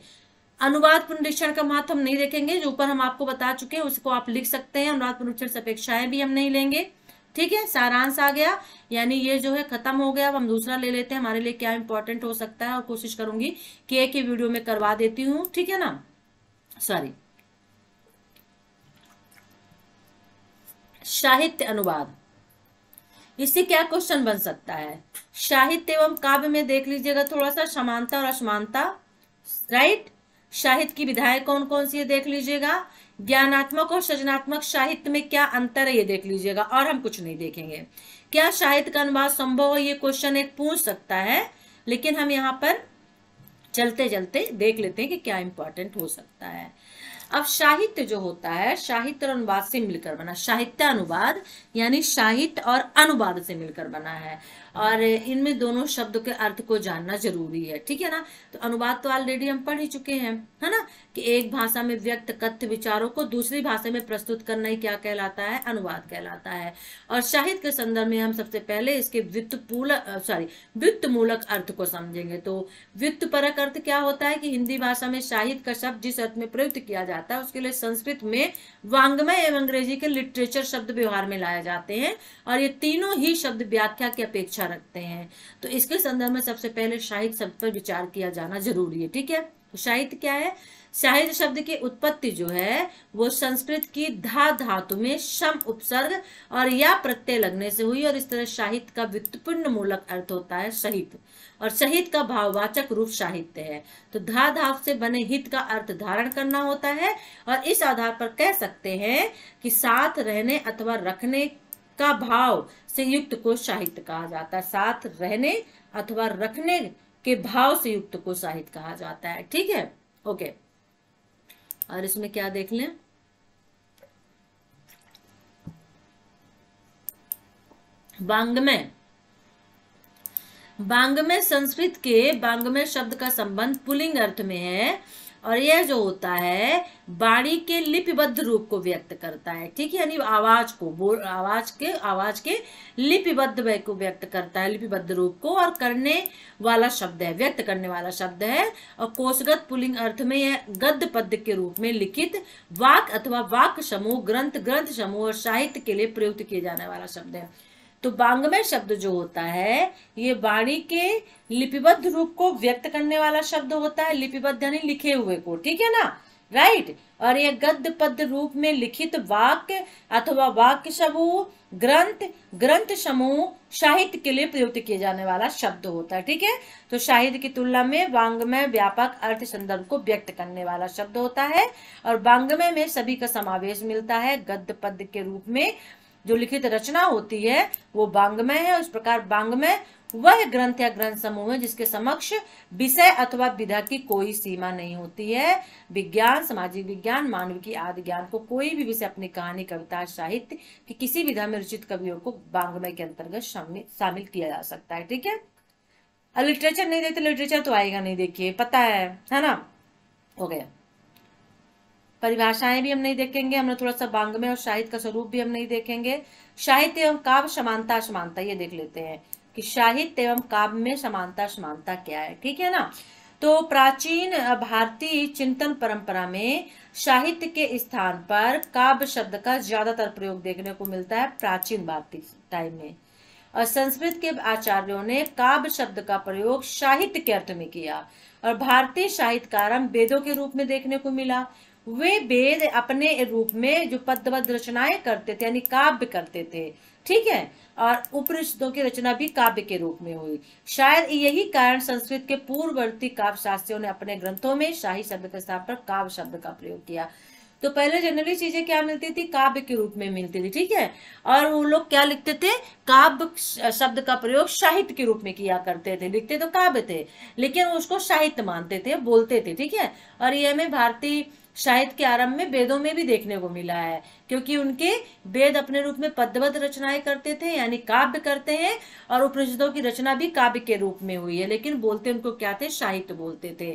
अनुवाद पुनरीक्षण का महत्व हम नहीं देखेंगे जो ऊपर हम आपको बता चुके हैं उसको आप लिख सकते हैं अनुवाद पुनरीक्षण अपेक्षाएं भी हम नहीं लेंगे ठीक है सारांश आ गया यानी ये जो है खत्म हो गया अब हम दूसरा ले लेते हैं हमारे लिए क्या इंपॉर्टेंट हो सकता है और कोशिश करूंगी कि एक ही वीडियो में करवा देती हूँ ठीक है ना सॉरी साहित्य अनुवाद इससे क्या क्वेश्चन बन सकता है साहित्य एवं काव्य में देख लीजिएगा थोड़ा सा समानता और असमानता राइट साहित्य की विधाएं कौन कौन सी है देख लीजिएगा ज्ञानात्मक और सृजनात्मक साहित्य में क्या अंतर है ये देख लीजिएगा और हम कुछ नहीं देखेंगे क्या साहित्य का अनुवाद संभव है ये क्वेश्चन एक पूछ सकता है लेकिन हम यहाँ पर चलते चलते देख लेते हैं कि क्या इंपॉर्टेंट हो सकता है अब साहित्य जो होता है साहित्य और अनुवाद से मिलकर बना साहित्य अनुवाद यानी साहित्य और अनुवाद से मिलकर बना है और इनमें दोनों शब्द के अर्थ को जानना जरूरी है ठीक है ना तो अनुवाद तो ऑलरेडी हम पढ़ ही चुके हैं है ना कि एक भाषा में व्यक्त कथ्य विचारों को दूसरी भाषा में प्रस्तुत करना ही क्या कहलाता है अनुवाद कहलाता है और साहित्य के संदर्भ में हम सबसे पहले इसके वित्त सॉरी वित्त मूलक अर्थ को समझेंगे तो वित्त परक अर्थ क्या होता है कि हिंदी भाषा में साहित्य का शब्द जिस अर्थ में प्रयुक्त किया जाता है उसके लिए संस्कृत में वांग्मय एवं अंग्रेजी के लिटरेचर शब्द व्यवहार में लाए जाते हैं और ये तीनों ही शब्द व्याख्या की अपेक्षा अपेक्षा रखते हैं तो इसके संदर्भ में सबसे पहले शाहिद शब्द पर विचार किया जाना जरूरी है ठीक है तो शाहिद क्या है शाहिद शब्द की उत्पत्ति जो है वो संस्कृत की धा धातु में शम उपसर्ग और या प्रत्यय लगने से हुई और इस तरह शाहिद का व्युत्पन्न मूलक अर्थ होता है शहीद और शहीद का भाववाचक रूप साहित्य है तो धा धाव से बने हित का अर्थ धारण करना होता है और इस आधार पर कह सकते हैं कि साथ रहने अथवा रखने का भाव से युक्त को साहित्य कहा जाता है साथ रहने अथवा रखने के भाव से युक्त को साहित्य कहा जाता है ठीक है ओके और इसमें क्या देख लें बांगमे वांग्मय संस्कृत के वांग्मय शब्द का संबंध पुलिंग अर्थ में है और यह जो होता है वाणी के लिपिबद्ध रूप को व्यक्त करता है ठीक है यानी आवाज को बोल आवाज के आवाज के लिपिबद्ध को व्यक्त करता है लिपिबद्ध रूप को और करने वाला शब्द है व्यक्त करने वाला शब्द है और कोशगत पुलिंग अर्थ में यह गद्य पद के रूप में लिखित वाक अथवा वाक समूह ग्रंथ ग्रंथ समूह और साहित्य के लिए प्रयुक्त किए जाने वाला शब्द है तो बांगमय शब्द जो होता है ये वाणी के लिपिबद्ध रूप को व्यक्त करने वाला शब्द होता है लिपिबद्ध यानी लिखे हुए को ठीक है ना राइट और ये गद्य पद रूप में लिखित वाक्य अथवा वाक्य समूह ग्रंथ ग्रंथ समूह साहित्य के लिए प्रयुक्त किए जाने वाला शब्द होता है ठीक है तो साहित्य की तुलना में वांग्मय व्यापक अर्थ संदर्भ को व्यक्त करने वाला शब्द होता है और वांगमय में सभी का समावेश मिलता है गद्य पद के रूप में जो लिखित रचना होती है वो बांग्मय है उस प्रकार बांग्मय वह ग्रंथ या ग्रंथ समूह है जिसके समक्ष विषय अथवा विधा की कोई सीमा नहीं होती है विज्ञान सामाजिक विज्ञान मानव की आदि ज्ञान को कोई भी विषय अपनी कहानी कविता साहित्य की किसी विधा में रुचित कवियों को बांग्मय के अंतर्गत शामिल किया जा सकता है ठीक है लिटरेचर नहीं देखते लिटरेचर तो आएगा नहीं देखिए पता है है ना हो गया परिभाषाएं भी हम नहीं देखेंगे हमने थोड़ा सा बांग में और साहित्य का स्वरूप भी हम नहीं देखेंगे साहित्य एवं काव्य समानता समानता ये देख लेते हैं कि साहित्य एवं काव्य में समानता समानता क्या है ठीक है ना तो प्राचीन भारतीय चिंतन परंपरा में साहित्य के स्थान पर काव्य शब्द का ज्यादातर प्रयोग देखने को मिलता है प्राचीन भारतीय टाइम में और संस्कृत के आचार्यों ने काव्य शब्द का प्रयोग साहित्य के अर्थ में किया और भारतीय साहित्यकार वेदों के रूप में देखने को मिला वे वेद अपने रूप में जो पद्यबद्ध रचनाएं करते थे यानी काव्य करते थे ठीक है और उपनिषदों की रचना भी काव्य के रूप में हुई शायद यही कारण संस्कृत के पूर्ववर्ती काव्य शास्त्रियों ने अपने ग्रंथों में शाही शब्द के स्थान पर काव्य शब्द का प्रयोग किया तो पहले जनरली चीजें क्या मिलती थी काव्य के रूप में मिलती थी ठीक है और वो लोग क्या लिखते थे काव्य शब्द का प्रयोग साहित्य के रूप में किया करते थे लिखते तो काव्य थे लेकिन उसको साहित्य मानते थे बोलते थे ठीक है और ये हमें भारतीय शायद के आरंभ में वेदों में भी देखने को मिला है क्योंकि उनके वेद अपने रूप में पद्यबद्ध रचनाएं करते थे यानी काव्य करते हैं और उपनिषदों की रचना भी काव्य के रूप में हुई है लेकिन बोलते उनको क्या थे साहित्य बोलते थे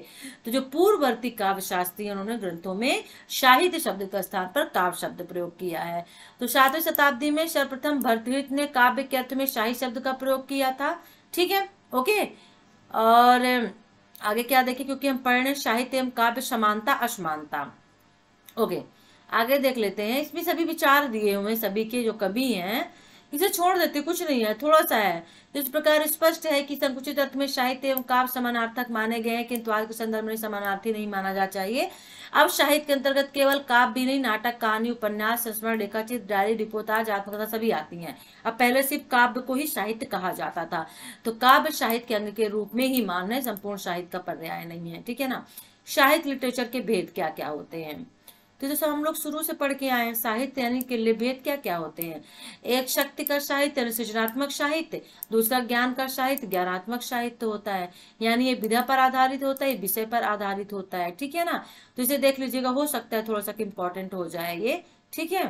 तो जो पूर्ववर्ती काव्य शास्त्री उन्होंने ग्रंथों में साहित्य शब्द के स्थान पर काव्य शब्द प्रयोग किया है तो सातवी शताब्दी में सर्वप्रथम भरतवीत ने काव्य के अर्थ में शाही शब्द का प्रयोग किया था ठीक है ओके और आगे क्या देखें क्योंकि हम पढ़ रहे हैं साहित्य एवं काव्य समानता असमानता ओके आगे देख लेते हैं इसमें सभी विचार दिए हुए सभी के जो कवि हैं इसे छोड़ देते कुछ नहीं है थोड़ा सा है तो इस प्रकार स्पष्ट है कि संकुचित अर्थ में साहित्य एवं काव्य समानार्थक माने गए हैं किंतु आज के संदर्भ में समानार्थी नहीं माना जाना चाहिए अब साहित्य के अंतर्गत केवल काव्य भी नहीं नाटक कहानी उपन्यास संस्मरण रेखाचित्र डायरी रिपोर्टाज आत्मकथा सभी आती है अब पहले सिर्फ काव्य को ही साहित्य कहा जाता था तो काव्य साहित्य के अंग के रूप में ही मानना संपूर्ण साहित्य का पर्याय नहीं है ठीक है ना साहित्य लिटरेचर के भेद क्या क्या होते हैं तो जैसे हम लोग शुरू से पढ़ के आए हैं साहित्य यानी किल्ले भेद क्या क्या होते हैं एक शक्ति का साहित्य यानी सृजनात्मक साहित्य दूसरा ज्ञान का साहित्य ज्ञानात्मक साहित्य होता है यानी ये विधा पर आधारित होता है विषय पर आधारित होता है ठीक है ना तो इसे देख लीजिएगा हो सकता है थोड़ा सा इम्पोर्टेंट हो जाए ये ठीक है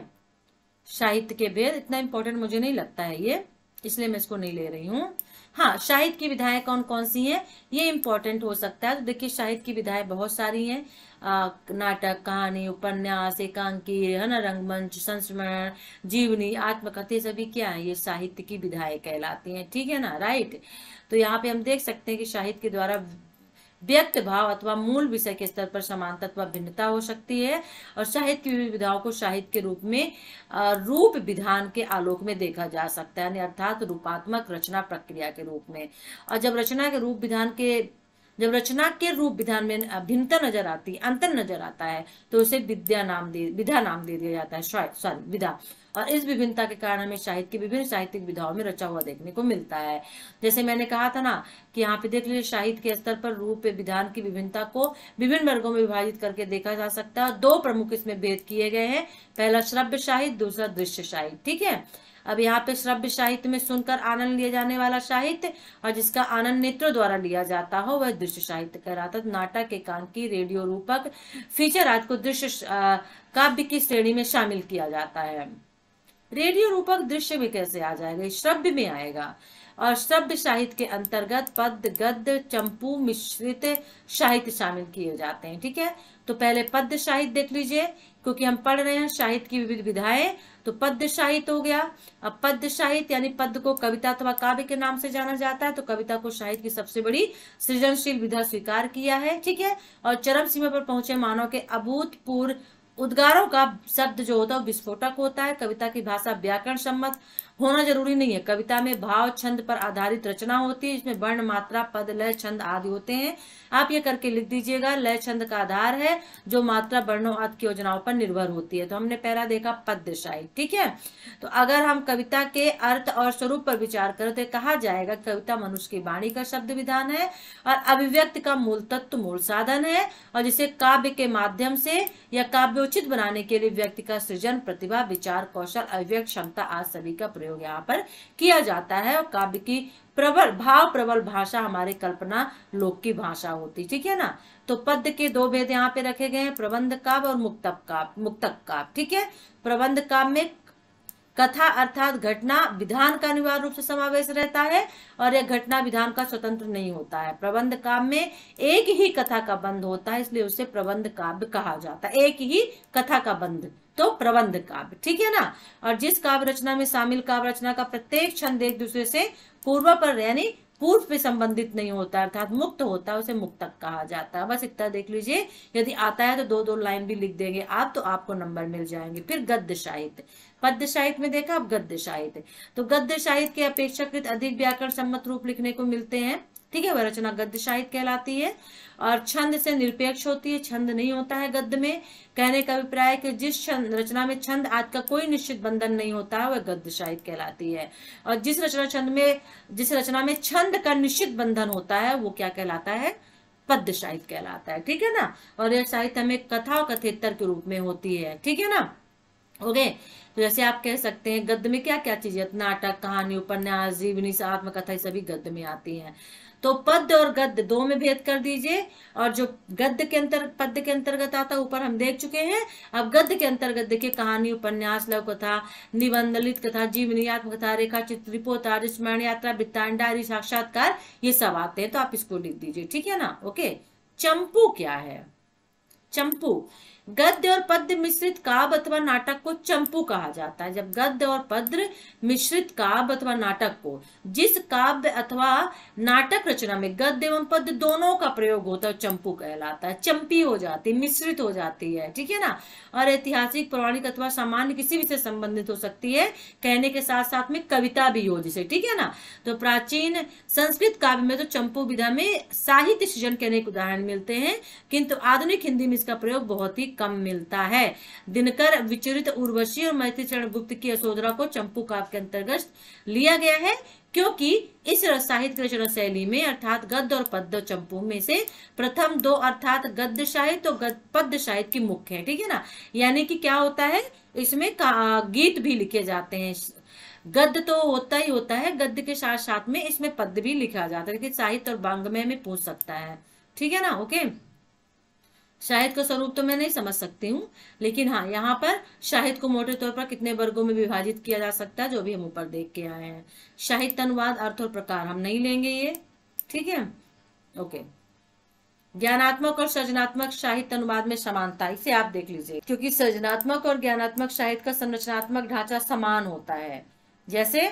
साहित्य के भेद इतना इम्पोर्टेंट मुझे नहीं लगता है ये इसलिए मैं इसको नहीं ले रही हूँ हाँ साहित्य की विधाएं कौन कौन सी हैं ये इम्पोर्टेंट हो सकता है तो देखिए साहित्य की विधाएं बहुत सारी हैं नाटक कहानी उपन्यास एकांकी है ना रंगमंच संस्मरण जीवनी आत्मकथे सभी क्या है ये साहित्य की विधायक कहलाती हैं ठीक है ना राइट तो यहाँ पे हम देख सकते हैं कि साहित्य के द्वारा व्यक्त भाव अथवा मूल विषय के स्तर पर समानता अथवा भिन्नता हो सकती है और साहित्य विधाओं को साहित्य के रूप में रूप विधान के आलोक में देखा जा सकता है अर्थात रूपात्मक रचना प्रक्रिया के रूप में और जब रचना के रूप विधान के जब रचना के रूप विधान में भिन्नता नजर आती अंतर नजर आता है तो उसे विद्या नाम दे विधा नाम दे दिया जाता है सॉरी विधा और इस विभिन्नता के कारण हमें साहित्य की विभिन्न साहित्यिक विधाओं में रचा हुआ देखने को मिलता है जैसे मैंने कहा था ना कि यहाँ पे देख लीजिए साहित्य के स्तर पर रूप विधान की विभिन्नता को विभिन्न वर्गों में विभाजित करके देखा जा सकता है दो प्रमुख इसमें भेद किए गए हैं पहला श्रव्य साहित्य दूसरा दृश्य साहित्य ठीक है अब यहाँ पे श्रव्य साहित्य में सुनकर आनंद लिया जाने वाला साहित्य और जिसका आनंद नेत्रों द्वारा लिया जाता हो वह दृश्य साहित्य कहलाता है नाटक एकांकी रेडियो रूपक फीचर आदि को दृश्य काव्य की श्रेणी में शामिल किया जाता है रेडियो रूपक दृश्य में कैसे आ जाएगा श्रव्य में आएगा और शब्द साहित्य के अंतर्गत पद गद्य चंपू मिश्रित साहित्य शामिल किए जाते हैं ठीक है तो पहले पद्य साहित्य देख लीजिए क्योंकि हम पढ़ रहे हैं साहित्य की विविध विधाएं तो पद्य साहित्य हो गया अब पद्य साहित्य यानी पद्य को कविता अथवा काव्य के नाम से जाना जाता है तो कविता को साहित्य की सबसे बड़ी सृजनशील विधा स्वीकार किया है ठीक है और चरम सीमा पर पहुंचे मानव के अभूतपूर्व उद्गारों का शब्द जो होता है विस्फोटक होता है कविता की भाषा व्याकरण सम्मत होना जरूरी नहीं है कविता में भाव छंद पर आधारित रचना होती है इसमें वर्ण मात्रा पद लय छंद आदि होते हैं आप ये करके लिख दीजिएगा लय छंद का आधार है जो मात्रा वर्णों आदि की योजनाओं पर निर्भर होती है तो हमने पहला देखा पद्य शाही ठीक है तो अगर हम कविता के अर्थ और स्वरूप पर विचार करें तो कहा जाएगा कविता मनुष्य की वाणी का शब्द विधान है और अभिव्यक्ति का मूल तत्व मूल साधन है और जिसे काव्य के माध्यम से या काव्योचित बनाने के लिए व्यक्ति का सृजन प्रतिभा विचार कौशल अभिव्यक्त क्षमता आज सभी का प्रयोग प्रयोग यहाँ पर किया जाता है और काव्य की प्रबल भाव प्रबल भाषा हमारे कल्पना लोक की भाषा होती है ठीक है ना तो पद्य के दो भेद यहाँ पे रखे गए हैं प्रबंध काव्य और मुक्तक काव्य मुक्तक काव्य ठीक है प्रबंध काव्य में कथा अर्थात घटना विधान का अनिवार्य रूप से समावेश रहता है और यह घटना विधान का स्वतंत्र नहीं होता है प्रबंध काम में एक ही कथा का बंध होता है इसलिए उसे प्रबंध काव्य कहा जाता है एक ही कथा का बंध तो प्रबंध काव्य ठीक है ना और जिस काव्य रचना में शामिल काव्य रचना का प्रत्येक छंद एक दूसरे से पूर्व पर यानी पूर्व पे संबंधित नहीं होता अर्थात मुक्त होता है उसे मुक्तक कहा जाता है बस इतना देख लीजिए यदि आता है तो दो दो लाइन भी लिख देंगे आप तो आपको नंबर मिल जाएंगे फिर गद्य साहित्य पद्य साहित्य में देखा आप गद्य साहित्य तो गद्य साहित्य के अपेक्षाकृत अधिक व्याकरण सम्मत रूप लिखने को मिलते हैं ठीक है वह रचना गद्य साहित्य कहलाती है और छंद से निरपेक्ष होती है छंद नहीं होता है गद्य में कहने का अभिप्राय है कि जिस छंद रचना में छंद आदि का कोई निश्चित बंधन नहीं होता है वह गद्य साहित्य कहलाती है और जिस रचना छंद में जिस रचना में छंद का निश्चित बंधन होता है वो क्या कहलाता है पद्य साहित्य कहलाता है ठीक है ना और यह साहित्य हमें कथा और कथेतर के रूप में होती है ठीक है ना ओके तो जैसे आप कह सकते हैं गद्य में क्या क्या चीजें नाटक कहानी उपन्यास जीवनी आत्मकथा ये सभी गद्य में आती हैं तो पद और गद्य दो में भेद कर दीजिए और जो गद्य के अंतर पद्य के अंतर्गत आता ऊपर हम देख चुके हैं अब गद्य के अंतर्गत देखिए कहानी उपन्यास लव कथा निबंध ललित कथा जीवनी आत्मकथा रेखा चित्र आदि स्मरण यात्रा वित्तांडारी साक्षात्कार ये सब आते हैं तो आप इसको लिख दीजिए ठीक है ना ओके चंपू क्या है चंपू गद्य और पद्य मिश्रित काव्य अथवा नाटक को चंपू कहा जाता है जब गद्य और पद्य मिश्रित काव्य अथवा नाटक को जिस काव्य अथवा नाटक रचना में गद्य एवं पद्य दोनों का प्रयोग होता है चंपू कहलाता है चंपी हो जाती है मिश्रित हो जाती है ठीक है ना और ऐतिहासिक पौराणिक अथवा सामान्य किसी भी से संबंधित हो सकती है कहने के साथ साथ में कविता भी हो जिसे ठीक है ना तो प्राचीन संस्कृत काव्य में तो चंपू विधा में साहित्य सृजन कहने के उदाहरण मिलते हैं किंतु आधुनिक हिंदी में इसका प्रयोग बहुत ही कम मिलता है दिनकर विचरित उर्वशी और मैत्री चरण गुप्त की यशोधरा को चंपू काव्य के अंतर्गत लिया गया है क्योंकि इस साहित्य रचना शैली में अर्थात गद्य और पद्य चंपू में से प्रथम दो अर्थात गद्य साहित्य तो और गद, पद्य साहित्य की मुख्य है ठीक है ना यानी कि क्या होता है इसमें गीत भी लिखे जाते हैं गद्य तो होता ही होता है गद्य के साथ साथ में इसमें पद्य भी लिखा जाता है लेकिन साहित्य और बांग्मय में पूछ सकता है ठीक है ना ओके okay? शाहिद का स्वरूप तो मैं नहीं समझ सकती हूँ लेकिन हाँ यहाँ पर शाहिद को मोटे तौर पर कितने वर्गों में विभाजित किया जा सकता है जो भी हम ऊपर देख के आए हैं शाहिद तनुवाद अर्थ और प्रकार हम नहीं लेंगे ये ठीक है ओके ज्ञानात्मक और सृजनात्मक साहित्य अनुवाद में समानता इसे आप देख लीजिए क्योंकि सृजनात्मक और ज्ञानात्मक साहित्य का संरचनात्मक ढांचा समान होता है जैसे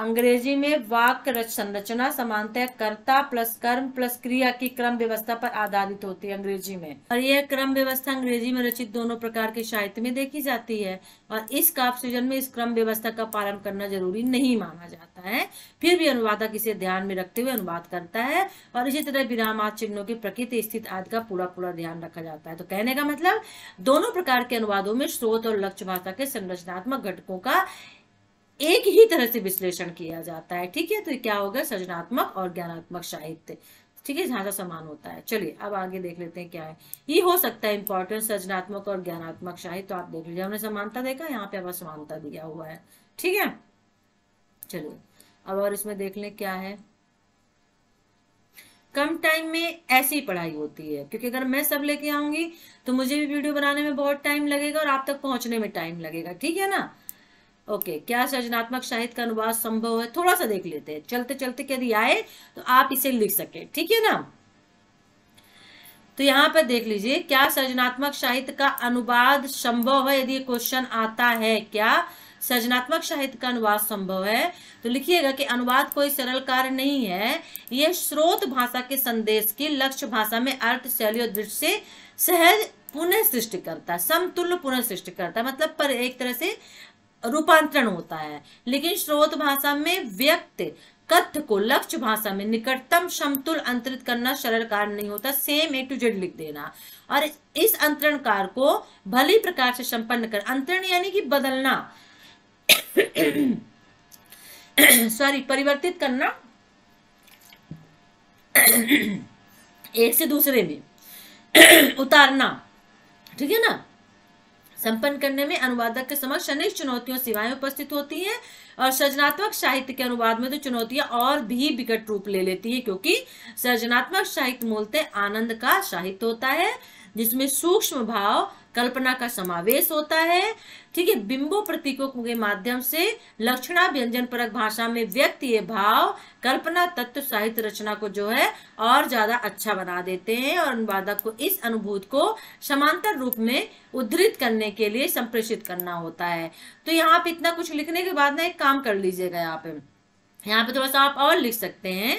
अंग्रेजी में वाक्य संरचना समानतः कर्ता प्लस कर्म प्लस क्रिया की क्रम व्यवस्था पर आधारित होती है अंग्रेजी में और यह क्रम व्यवस्था अंग्रेजी में रचित दोनों प्रकार के साहित्य में देखी जाती है और इस काव्य सृजन में इस क्रम व्यवस्था का पालन करना जरूरी नहीं माना जाता है फिर भी अनुवादक इसे ध्यान में रखते हुए अनुवाद करता है और इसी तरह विराम चिन्हों की प्रकृति स्थित आदि का पूरा पूरा ध्यान रखा जाता है तो कहने का मतलब दोनों प्रकार के अनुवादों में स्रोत और लक्ष्य भाषा के संरचनात्मक घटकों का एक ही तरह से विश्लेषण किया जाता है ठीक है तो क्या होगा सृजनात्मक और ज्ञानात्मक साहित्य ठीक है जहां का समान होता है चलिए अब आगे देख लेते हैं क्या है ये हो सकता है इंपॉर्टेंस सृजनात्मक और ज्ञानात्मक साहित्य तो आप देख लीजिए हमने समानता देखा यहाँ पे अब समानता दिया हुआ है ठीक है चलो अब और इसमें देख लें क्या है कम टाइम में ऐसी पढ़ाई होती है क्योंकि अगर मैं सब लेके आऊंगी तो मुझे भी वीडियो बनाने में बहुत टाइम लगेगा और आप तक पहुंचने में टाइम लगेगा ठीक है ना ओके क्या सृजनात्मक साहित्य का अनुवाद संभव है थोड़ा सा देख लेते हैं चलते चलते यदि आए तो आप इसे लिख सके ठीक है ना तो यहाँ पर देख लीजिए क्या सृजनात्मक साहित्य का अनुवाद संभव है यदि क्वेश्चन आता है क्या सृजनात्मक साहित्य का अनुवाद संभव है तो लिखिएगा कि अनुवाद कोई सरल कार्य नहीं है यह स्रोत भाषा के संदेश की लक्ष्य भाषा में अर्थ शैली और दृष्टि से सहज पुनः सृष्टि करता है समतुल्य पुनः सृष्टि करता है मतलब पर एक तरह से रूपांतरण होता है लेकिन स्रोत भाषा में व्यक्त कथ को लक्ष्य भाषा में निकटतम समतुल अंतरित करना सरल कार्य नहीं होता सेम ए टू जेड लिख देना और इस अंतरण कार को भली प्रकार से संपन्न कर अंतरण यानी कि बदलना सॉरी परिवर्तित करना एक से दूसरे में उतारना ठीक है ना संपन्न करने में अनुवादक के समक्ष अनेक चुनौतियों सेवाएं उपस्थित होती हैं और सृजनात्मक साहित्य के अनुवाद में तो चुनौतियां और भी विकट रूप ले लेती है क्योंकि सृजनात्मक साहित्य मूलतः आनंद का साहित्य होता है जिसमें सूक्ष्म भाव कल्पना का समावेश होता है ठीक है बिंबो प्रतीकों के माध्यम से लक्षणा व्यंजन परक भाषा में व्यक्त ये भाव कल्पना तत्व साहित्य रचना को जो है और ज्यादा अच्छा बना देते हैं और अनुवादक को इस अनुभूत को समांतर रूप में उद्धृत करने के लिए संप्रेषित करना होता है तो यहाँ पे इतना कुछ लिखने के बाद ना एक काम कर लीजिएगा यहाँ पे यहाँ पे थोड़ा सा आप और लिख सकते हैं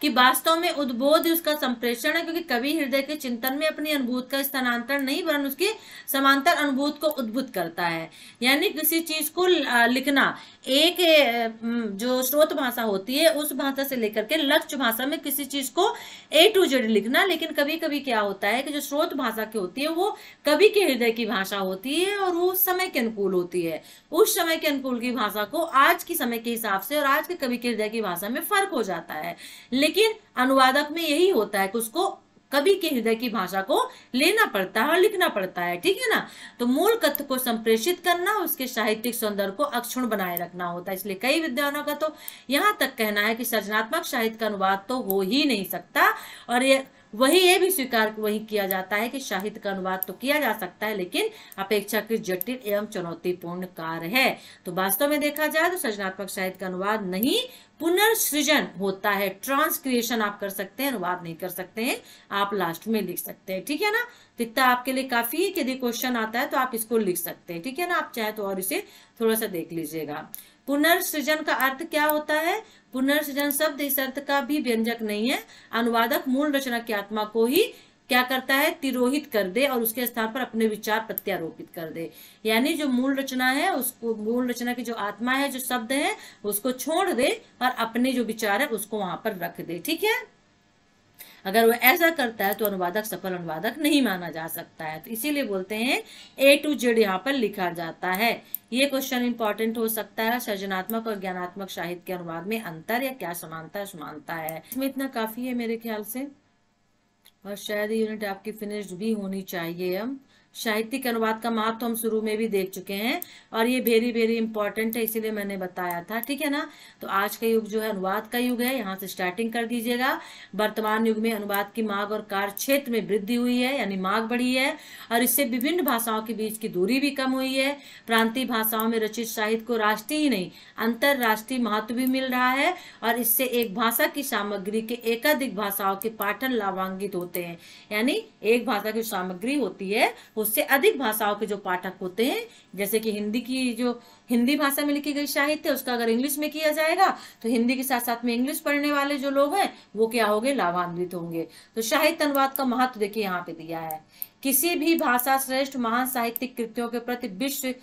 कि वास्तव में उद्बोध उसका संप्रेषण है क्योंकि कवि हृदय के चिंतन में अपनी अनुभूत का स्थानांतरण नहीं वरन उसके समांतर अनुभूत को उद्भुत करता है यानी किसी चीज को लिखना एक जो स्रोत भाषा होती है उस भाषा से लेकर के लक्ष्य भाषा में किसी चीज को ए टू जेड लिखना लेकिन कभी कभी क्या होता है कि जो स्रोत भाषा की होती है वो कवि के हृदय की भाषा होती है और वो समय के अनुकूल होती है उस समय के अनुकूल की भाषा को आज के समय के हिसाब से और आज के कवि के हृदय की भाषा में फर्क हो जाता है लेकिन अनुवादक में यही होता है कि उसको कवि के हृदय की भाषा को लेना पड़ता है और लिखना पड़ता है ठीक है ना तो मूल कथ्य को संप्रेषित करना उसके साहित्यिक सौंदर्य को अक्षुण बनाए रखना होता है इसलिए कई विद्वानों का तो यहाँ तक कहना है कि सृजनात्मक साहित्य का अनुवाद तो हो ही नहीं सकता और ये वही ये भी स्वीकार वही किया जाता है कि साहित्य का अनुवाद तो किया जा सकता है लेकिन अपेक्षाकृत जटिल एवं चुनौतीपूर्ण कार्य है तो वास्तव में देखा जाए तो सृजनात्मक साहित्य का अनुवाद नहीं पुनर्सृजन होता है ट्रांसक्रिएशन आप कर सकते हैं अनुवाद नहीं कर सकते हैं आप लास्ट में लिख सकते हैं ठीक है ना तो इतना आपके लिए काफी यदि क्वेश्चन आता है तो आप इसको लिख सकते हैं ठीक है ना आप चाहे तो और इसे थोड़ा सा देख लीजिएगा पुनर्सृजन का अर्थ क्या होता है पुनर्सृजन शब्द इस अर्थ का भी व्यंजक नहीं है अनुवादक मूल रचना की आत्मा को ही क्या करता है तिरोहित कर दे और उसके स्थान पर अपने विचार प्रत्यारोपित कर दे यानी जो मूल रचना है उसको मूल रचना की जो आत्मा है जो शब्द है उसको छोड़ दे और अपने जो विचार है उसको वहां पर रख दे ठीक है अगर वो ऐसा करता है तो अनुवादक सफल अनुवादक नहीं माना जा सकता है तो इसीलिए बोलते हैं ए टू जेड यहाँ पर लिखा जाता है ये क्वेश्चन इंपॉर्टेंट हो सकता है सृजनात्मक और ज्ञानात्मक साहित्य के अनुवाद में अंतर या क्या समानता समानता है इसमें इतना काफी है मेरे ख्याल से और शायद यूनिट आपकी फिनिश्ड भी होनी चाहिए अब साहित्यिक अनुवाद का मार्ग तो हम शुरू में भी देख चुके हैं और ये वेरी वेरी इंपॉर्टेंट है इसीलिए मैंने बताया था ठीक है ना तो आज का युग जो है अनुवाद का युग है यहाँ से स्टार्टिंग कर दीजिएगा वर्तमान युग में अनुवाद की मांग और कार्य क्षेत्र में वृद्धि हुई है यानी मांग बढ़ी है और इससे विभिन्न भाषाओं के बीच की दूरी भी कम हुई है प्रांतीय भाषाओं में रचित साहित्य को राष्ट्रीय ही नहीं अंतर्राष्ट्रीय महत्व भी मिल रहा है और इससे एक भाषा की सामग्री के एकाधिक भाषाओं के पाठन लाभान्वित होते हैं यानी एक भाषा की सामग्री होती है उससे अधिक भाषाओं के जो पाठक होते हैं जैसे कि हिंदी की जो हिंदी भाषा में लिखी गई साहित्य उसका अगर इंग्लिश में किया जाएगा तो हिंदी के साथ साथ में इंग्लिश पढ़ने वाले जो लोग हैं वो क्या होंगे लाभान्वित होंगे तो साहित्य अनुवाद का महत्व देखिए यहाँ पे दिया है किसी भी भाषा श्रेष्ठ महान साहित्यिक कृतियों के प्रति विश्व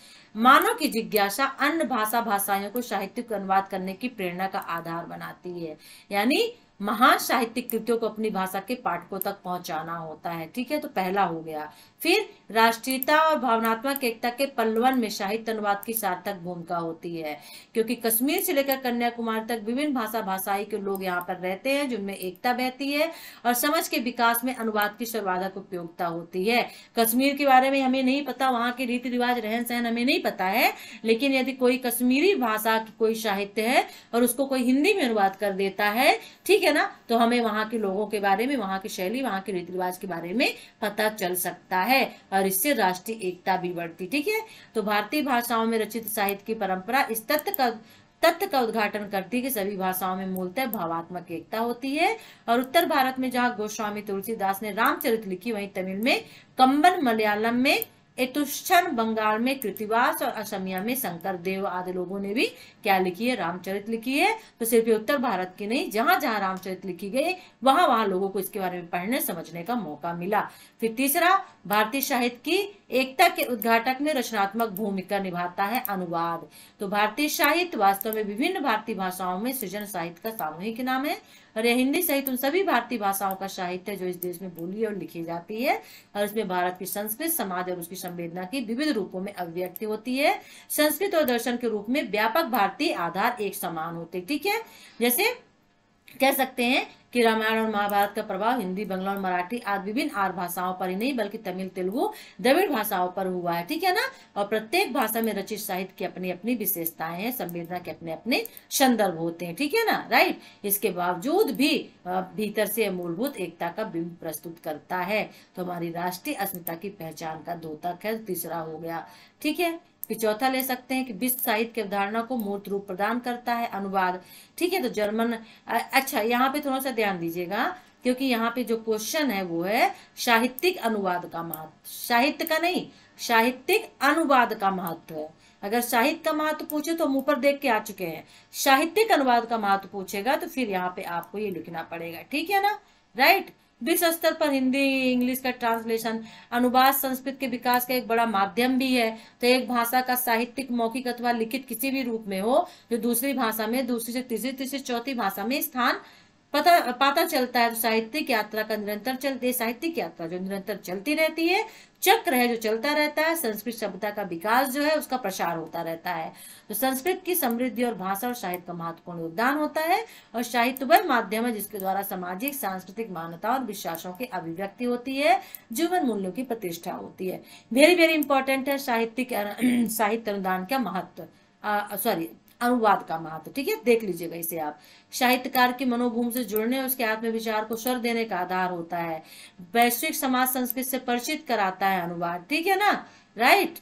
मानव की जिज्ञासा अन्य भाषा भाषाओं को साहित्यिक अनुवाद करने की प्रेरणा का आधार बनाती है यानी महान साहित्यिक कृतियों को अपनी भाषा के पाठकों तक पहुंचाना होता है ठीक है तो पहला हो गया फिर राष्ट्रीयता और भावनात्मक एकता के पल्लवन में साहित्य अनुवाद की सार्थक भूमिका होती है क्योंकि कश्मीर से लेकर कन्याकुमारी तक विभिन्न भाषा भाषाई के लोग यहाँ पर रहते हैं जिनमें एकता बहती है और समझ के विकास में अनुवाद की सर्वाधिक उपयोगिता होती है कश्मीर के बारे में हमें नहीं पता वहाँ के रीति रिवाज रहन सहन हमें नहीं पता है लेकिन यदि कोई कश्मीरी भाषा की कोई साहित्य है और उसको कोई हिंदी में अनुवाद कर देता है ठीक है ना तो हमें वहाँ के लोगों के बारे में वहाँ की शैली वहाँ के रीति रिवाज के बारे में पता चल सकता है है और इससे राष्ट्रीय एकता भी बढ़ती ठीक है तो भारतीय भाषाओं में रचित साहित्य की परंपरा इस तथ्य का तथ्य का उद्घाटन करती है कि सभी भाषाओं में मूलतः भावात्मक एकता होती है और उत्तर भारत में जहाँ गोस्वामी तुलसीदास ने रामचरित लिखी वहीं तमिल में कंबन मलयालम में एतुष्ठन बंगाल में कृतिवास और असमिया में शंकर देव आदि लोगों ने भी क्या लिखी है रामचरित लिखी है तो सिर्फ उत्तर भारत की नहीं जहां जहां रामचरित लिखी गई वहां वहां लोगों को इसके बारे में पढ़ने समझने का मौका मिला फिर तीसरा भारतीय साहित्य की एकता के उद्घाटक में रचनात्मक भूमिका निभाता है अनुवाद तो भारतीय साहित्य वास्तव में विभिन्न भारतीय भाषाओं में सृजन साहित्य का सामूहिक नाम है और यह हिंदी सहित उन सभी भारतीय भाषाओं का साहित्य जो इस देश में बोली और लिखी जाती है और इसमें भारत की संस्कृत समाज और उसकी संवेदना की विविध रूपों में अभिव्यक्ति होती है संस्कृत और दर्शन के रूप में व्यापक भारतीय आधार एक समान होते ठीक है जैसे कह सकते हैं कि रामायण और महाभारत का प्रभाव हिंदी बंगला और मराठी आदि विभिन्न आर भाषाओं पर ही नहीं बल्कि तमिल तेलुगु द्रविड़ भाषाओं पर हुआ है ठीक है ना और प्रत्येक भाषा में रचित साहित्य की अपनी अपनी विशेषताएं हैं संवेदना के अपने अपने संदर्भ होते हैं ठीक है ना राइट इसके बावजूद भी भीतर से मूलभूत एकता का बिंब प्रस्तुत करता है तो हमारी राष्ट्रीय अस्मिता की पहचान का दो तक है तीसरा हो गया ठीक है फिर चौथा ले सकते हैं कि विश्व साहित्य की अवधारणा को मूर्त रूप प्रदान करता है अनुवाद ठीक है तो जर्मन अच्छा यहाँ पे थोड़ा सा ध्यान दीजिएगा क्योंकि यहाँ पे जो क्वेश्चन है वो है साहित्यिक अनुवाद का महत्व साहित्य का नहीं साहित्यिक अनुवाद का महत्व है अगर साहित्य का महत्व पूछे तो हम ऊपर देख के आ चुके हैं साहित्यिक अनुवाद का महत्व पूछेगा तो फिर यहाँ पे आपको ये लिखना पड़ेगा ठीक है ना राइट right? विश्व स्तर पर हिंदी इंग्लिश का ट्रांसलेशन अनुवाद संस्कृत के विकास का एक बड़ा माध्यम भी है तो एक भाषा का साहित्यिक मौखिक अथवा लिखित किसी भी रूप में हो जो दूसरी भाषा में दूसरी से तीसरी तीसरी चौथी भाषा में स्थान पता पता चलता है तो साहित्यिक यात्रा का निरंतर चलती है साहित्यिक यात्रा जो निरंतर चलती रहती है चक्र है जो चलता रहता है संस्कृत सभ्यता का विकास जो है उसका प्रसार होता रहता है तो संस्कृत की समृद्धि और भाषा और साहित्य का महत्वपूर्ण योगदान होता है और साहित्य वह माध्यम है जिसके द्वारा सामाजिक सांस्कृतिक मान्यता और विश्वासों की अभिव्यक्ति होती है जीवन मूल्यों की प्रतिष्ठा होती है वेरी वेरी इंपॉर्टेंट है साहित्यिक साहित्य अनुदान का महत्व सॉरी अनुवाद का महत्व ठीक है देख लीजिएगा इसे आप साहित्यकार की मनोभूम से जुड़ने और उसके आत्मविचार को स्वर देने का आधार होता है वैश्विक समाज संस्कृत से परिचित कराता है अनुवाद ठीक है ना राइट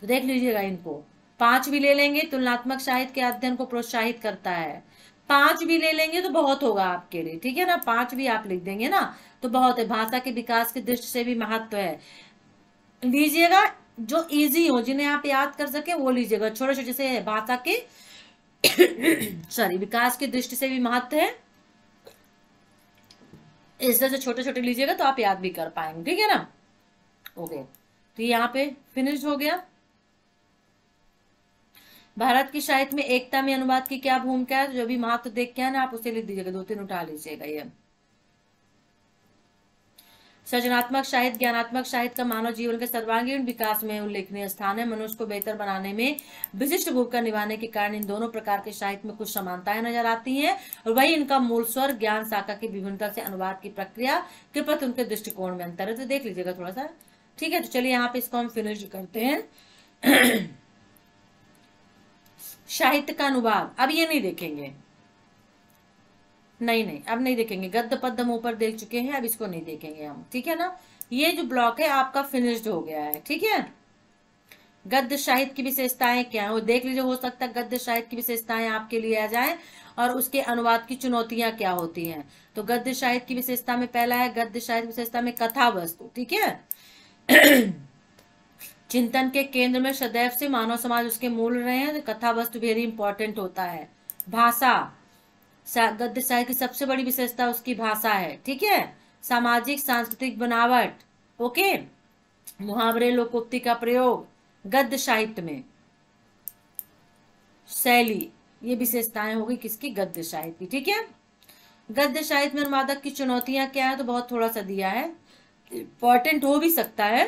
तो देख लीजिएगा इनको पांच भी ले लेंगे तुलनात्मक साहित्य के अध्ययन को प्रोत्साहित करता है पांच भी ले लेंगे तो बहुत होगा आपके लिए ठीक है ना पांच भी आप लिख देंगे ना तो बहुत है भाषा के विकास की दृष्टि से भी महत्व है लीजिएगा जो इजी हो जिन्हें आप याद कर सके वो लीजिएगा छोटे छोटे से भाषा के सॉरी विकास की दृष्टि से भी महत्व है इस तरह से छोटे छोटे लीजिएगा तो आप याद भी कर पाएंगे ठीक है ना ओके तो यहाँ पे फिनिश हो गया भारत की साहित्य में एकता में अनुवाद की क्या भूमिका है जो भी महत्व देख के है ना आप उसे लिख दीजिएगा दो तीन उठा लीजिएगा ये सृजनात्मक साहित्य ज्ञानात्मक साहित्य का मानव जीवन के सर्वांगीण विकास में उल्लेखनीय स्थान है मनुष्य को बेहतर बनाने में विशिष्ट भूमिका निभाने के कारण इन दोनों प्रकार के साहित्य में कुछ समानताएं नजर आती हैं और वही इनका मूल स्वर ज्ञान शाखा की विभिन्नता से अनुवाद की प्रक्रिया के प्रति उनके दृष्टिकोण में अंतर है तो देख लीजिएगा थोड़ा सा ठीक है तो चलिए यहाँ पे इसको हम फिनिश करते हैं साहित्य का अनुवाद अब ये नहीं देखेंगे नहीं नहीं अब नहीं देखेंगे गद्द पद्म ऊपर देख चुके हैं अब इसको नहीं देखेंगे हम ठीक है ना ये जो ब्लॉक है आपका फिनिश्ड हो गया है ठीक है गद्य साहित्य की विशेषताएं क्या है वो देख लीजिए हो सकता है गद्य साहित्य की विशेषताएं आपके लिए आ जाए और उसके अनुवाद की चुनौतियां क्या होती हैं तो गद्य साहित्य की विशेषता में पहला है गद्य साहित्य विशेषता में कथा वस्तु ठीक है चिंतन के केंद्र में सदैव से मानव समाज उसके मूल रहे हैं तो कथा वस्तु वेरी इंपॉर्टेंट होता है भाषा गद्य साहित्य की सबसे बड़ी विशेषता उसकी भाषा है ठीक है सामाजिक सांस्कृतिक बनावट ओके मुहावरे लोकोक्ति का प्रयोग गद्य साहित्य में शैली ये विशेषताएं होगी किसकी गद्य साहित्य की ठीक है गद्य साहित्य में अनुवादक की चुनौतियां क्या है तो बहुत थोड़ा सा दिया है इम्पोर्टेंट हो भी सकता है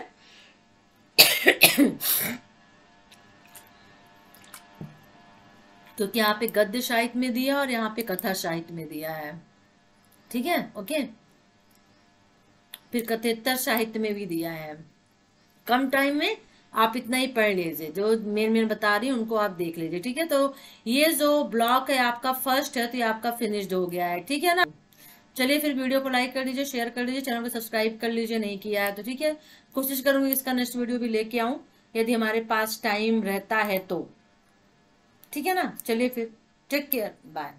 तो क्योंकि यहाँ पे गद्य साहित्य में दिया और यहाँ पे कथा साहित्य में दिया है ठीक है ओके फिर कथेतर साहित्य में भी दिया है कम टाइम में आप इतना ही पढ़ लीजिए जो मेन मेन बता रही हूँ उनको आप देख लीजिए ठीक है तो ये जो ब्लॉक है आपका फर्स्ट है तो ये आपका फिनिश्ड हो गया है ठीक है ना चलिए फिर वीडियो को लाइक कर दीजिए शेयर कर दीजिए चैनल को सब्सक्राइब कर लीजिए नहीं किया है तो ठीक है कोशिश करूंगी इसका नेक्स्ट वीडियो भी लेके आऊँ यदि हमारे पास टाइम रहता है तो ठीक है ना चलिए फिर टेक केयर बाय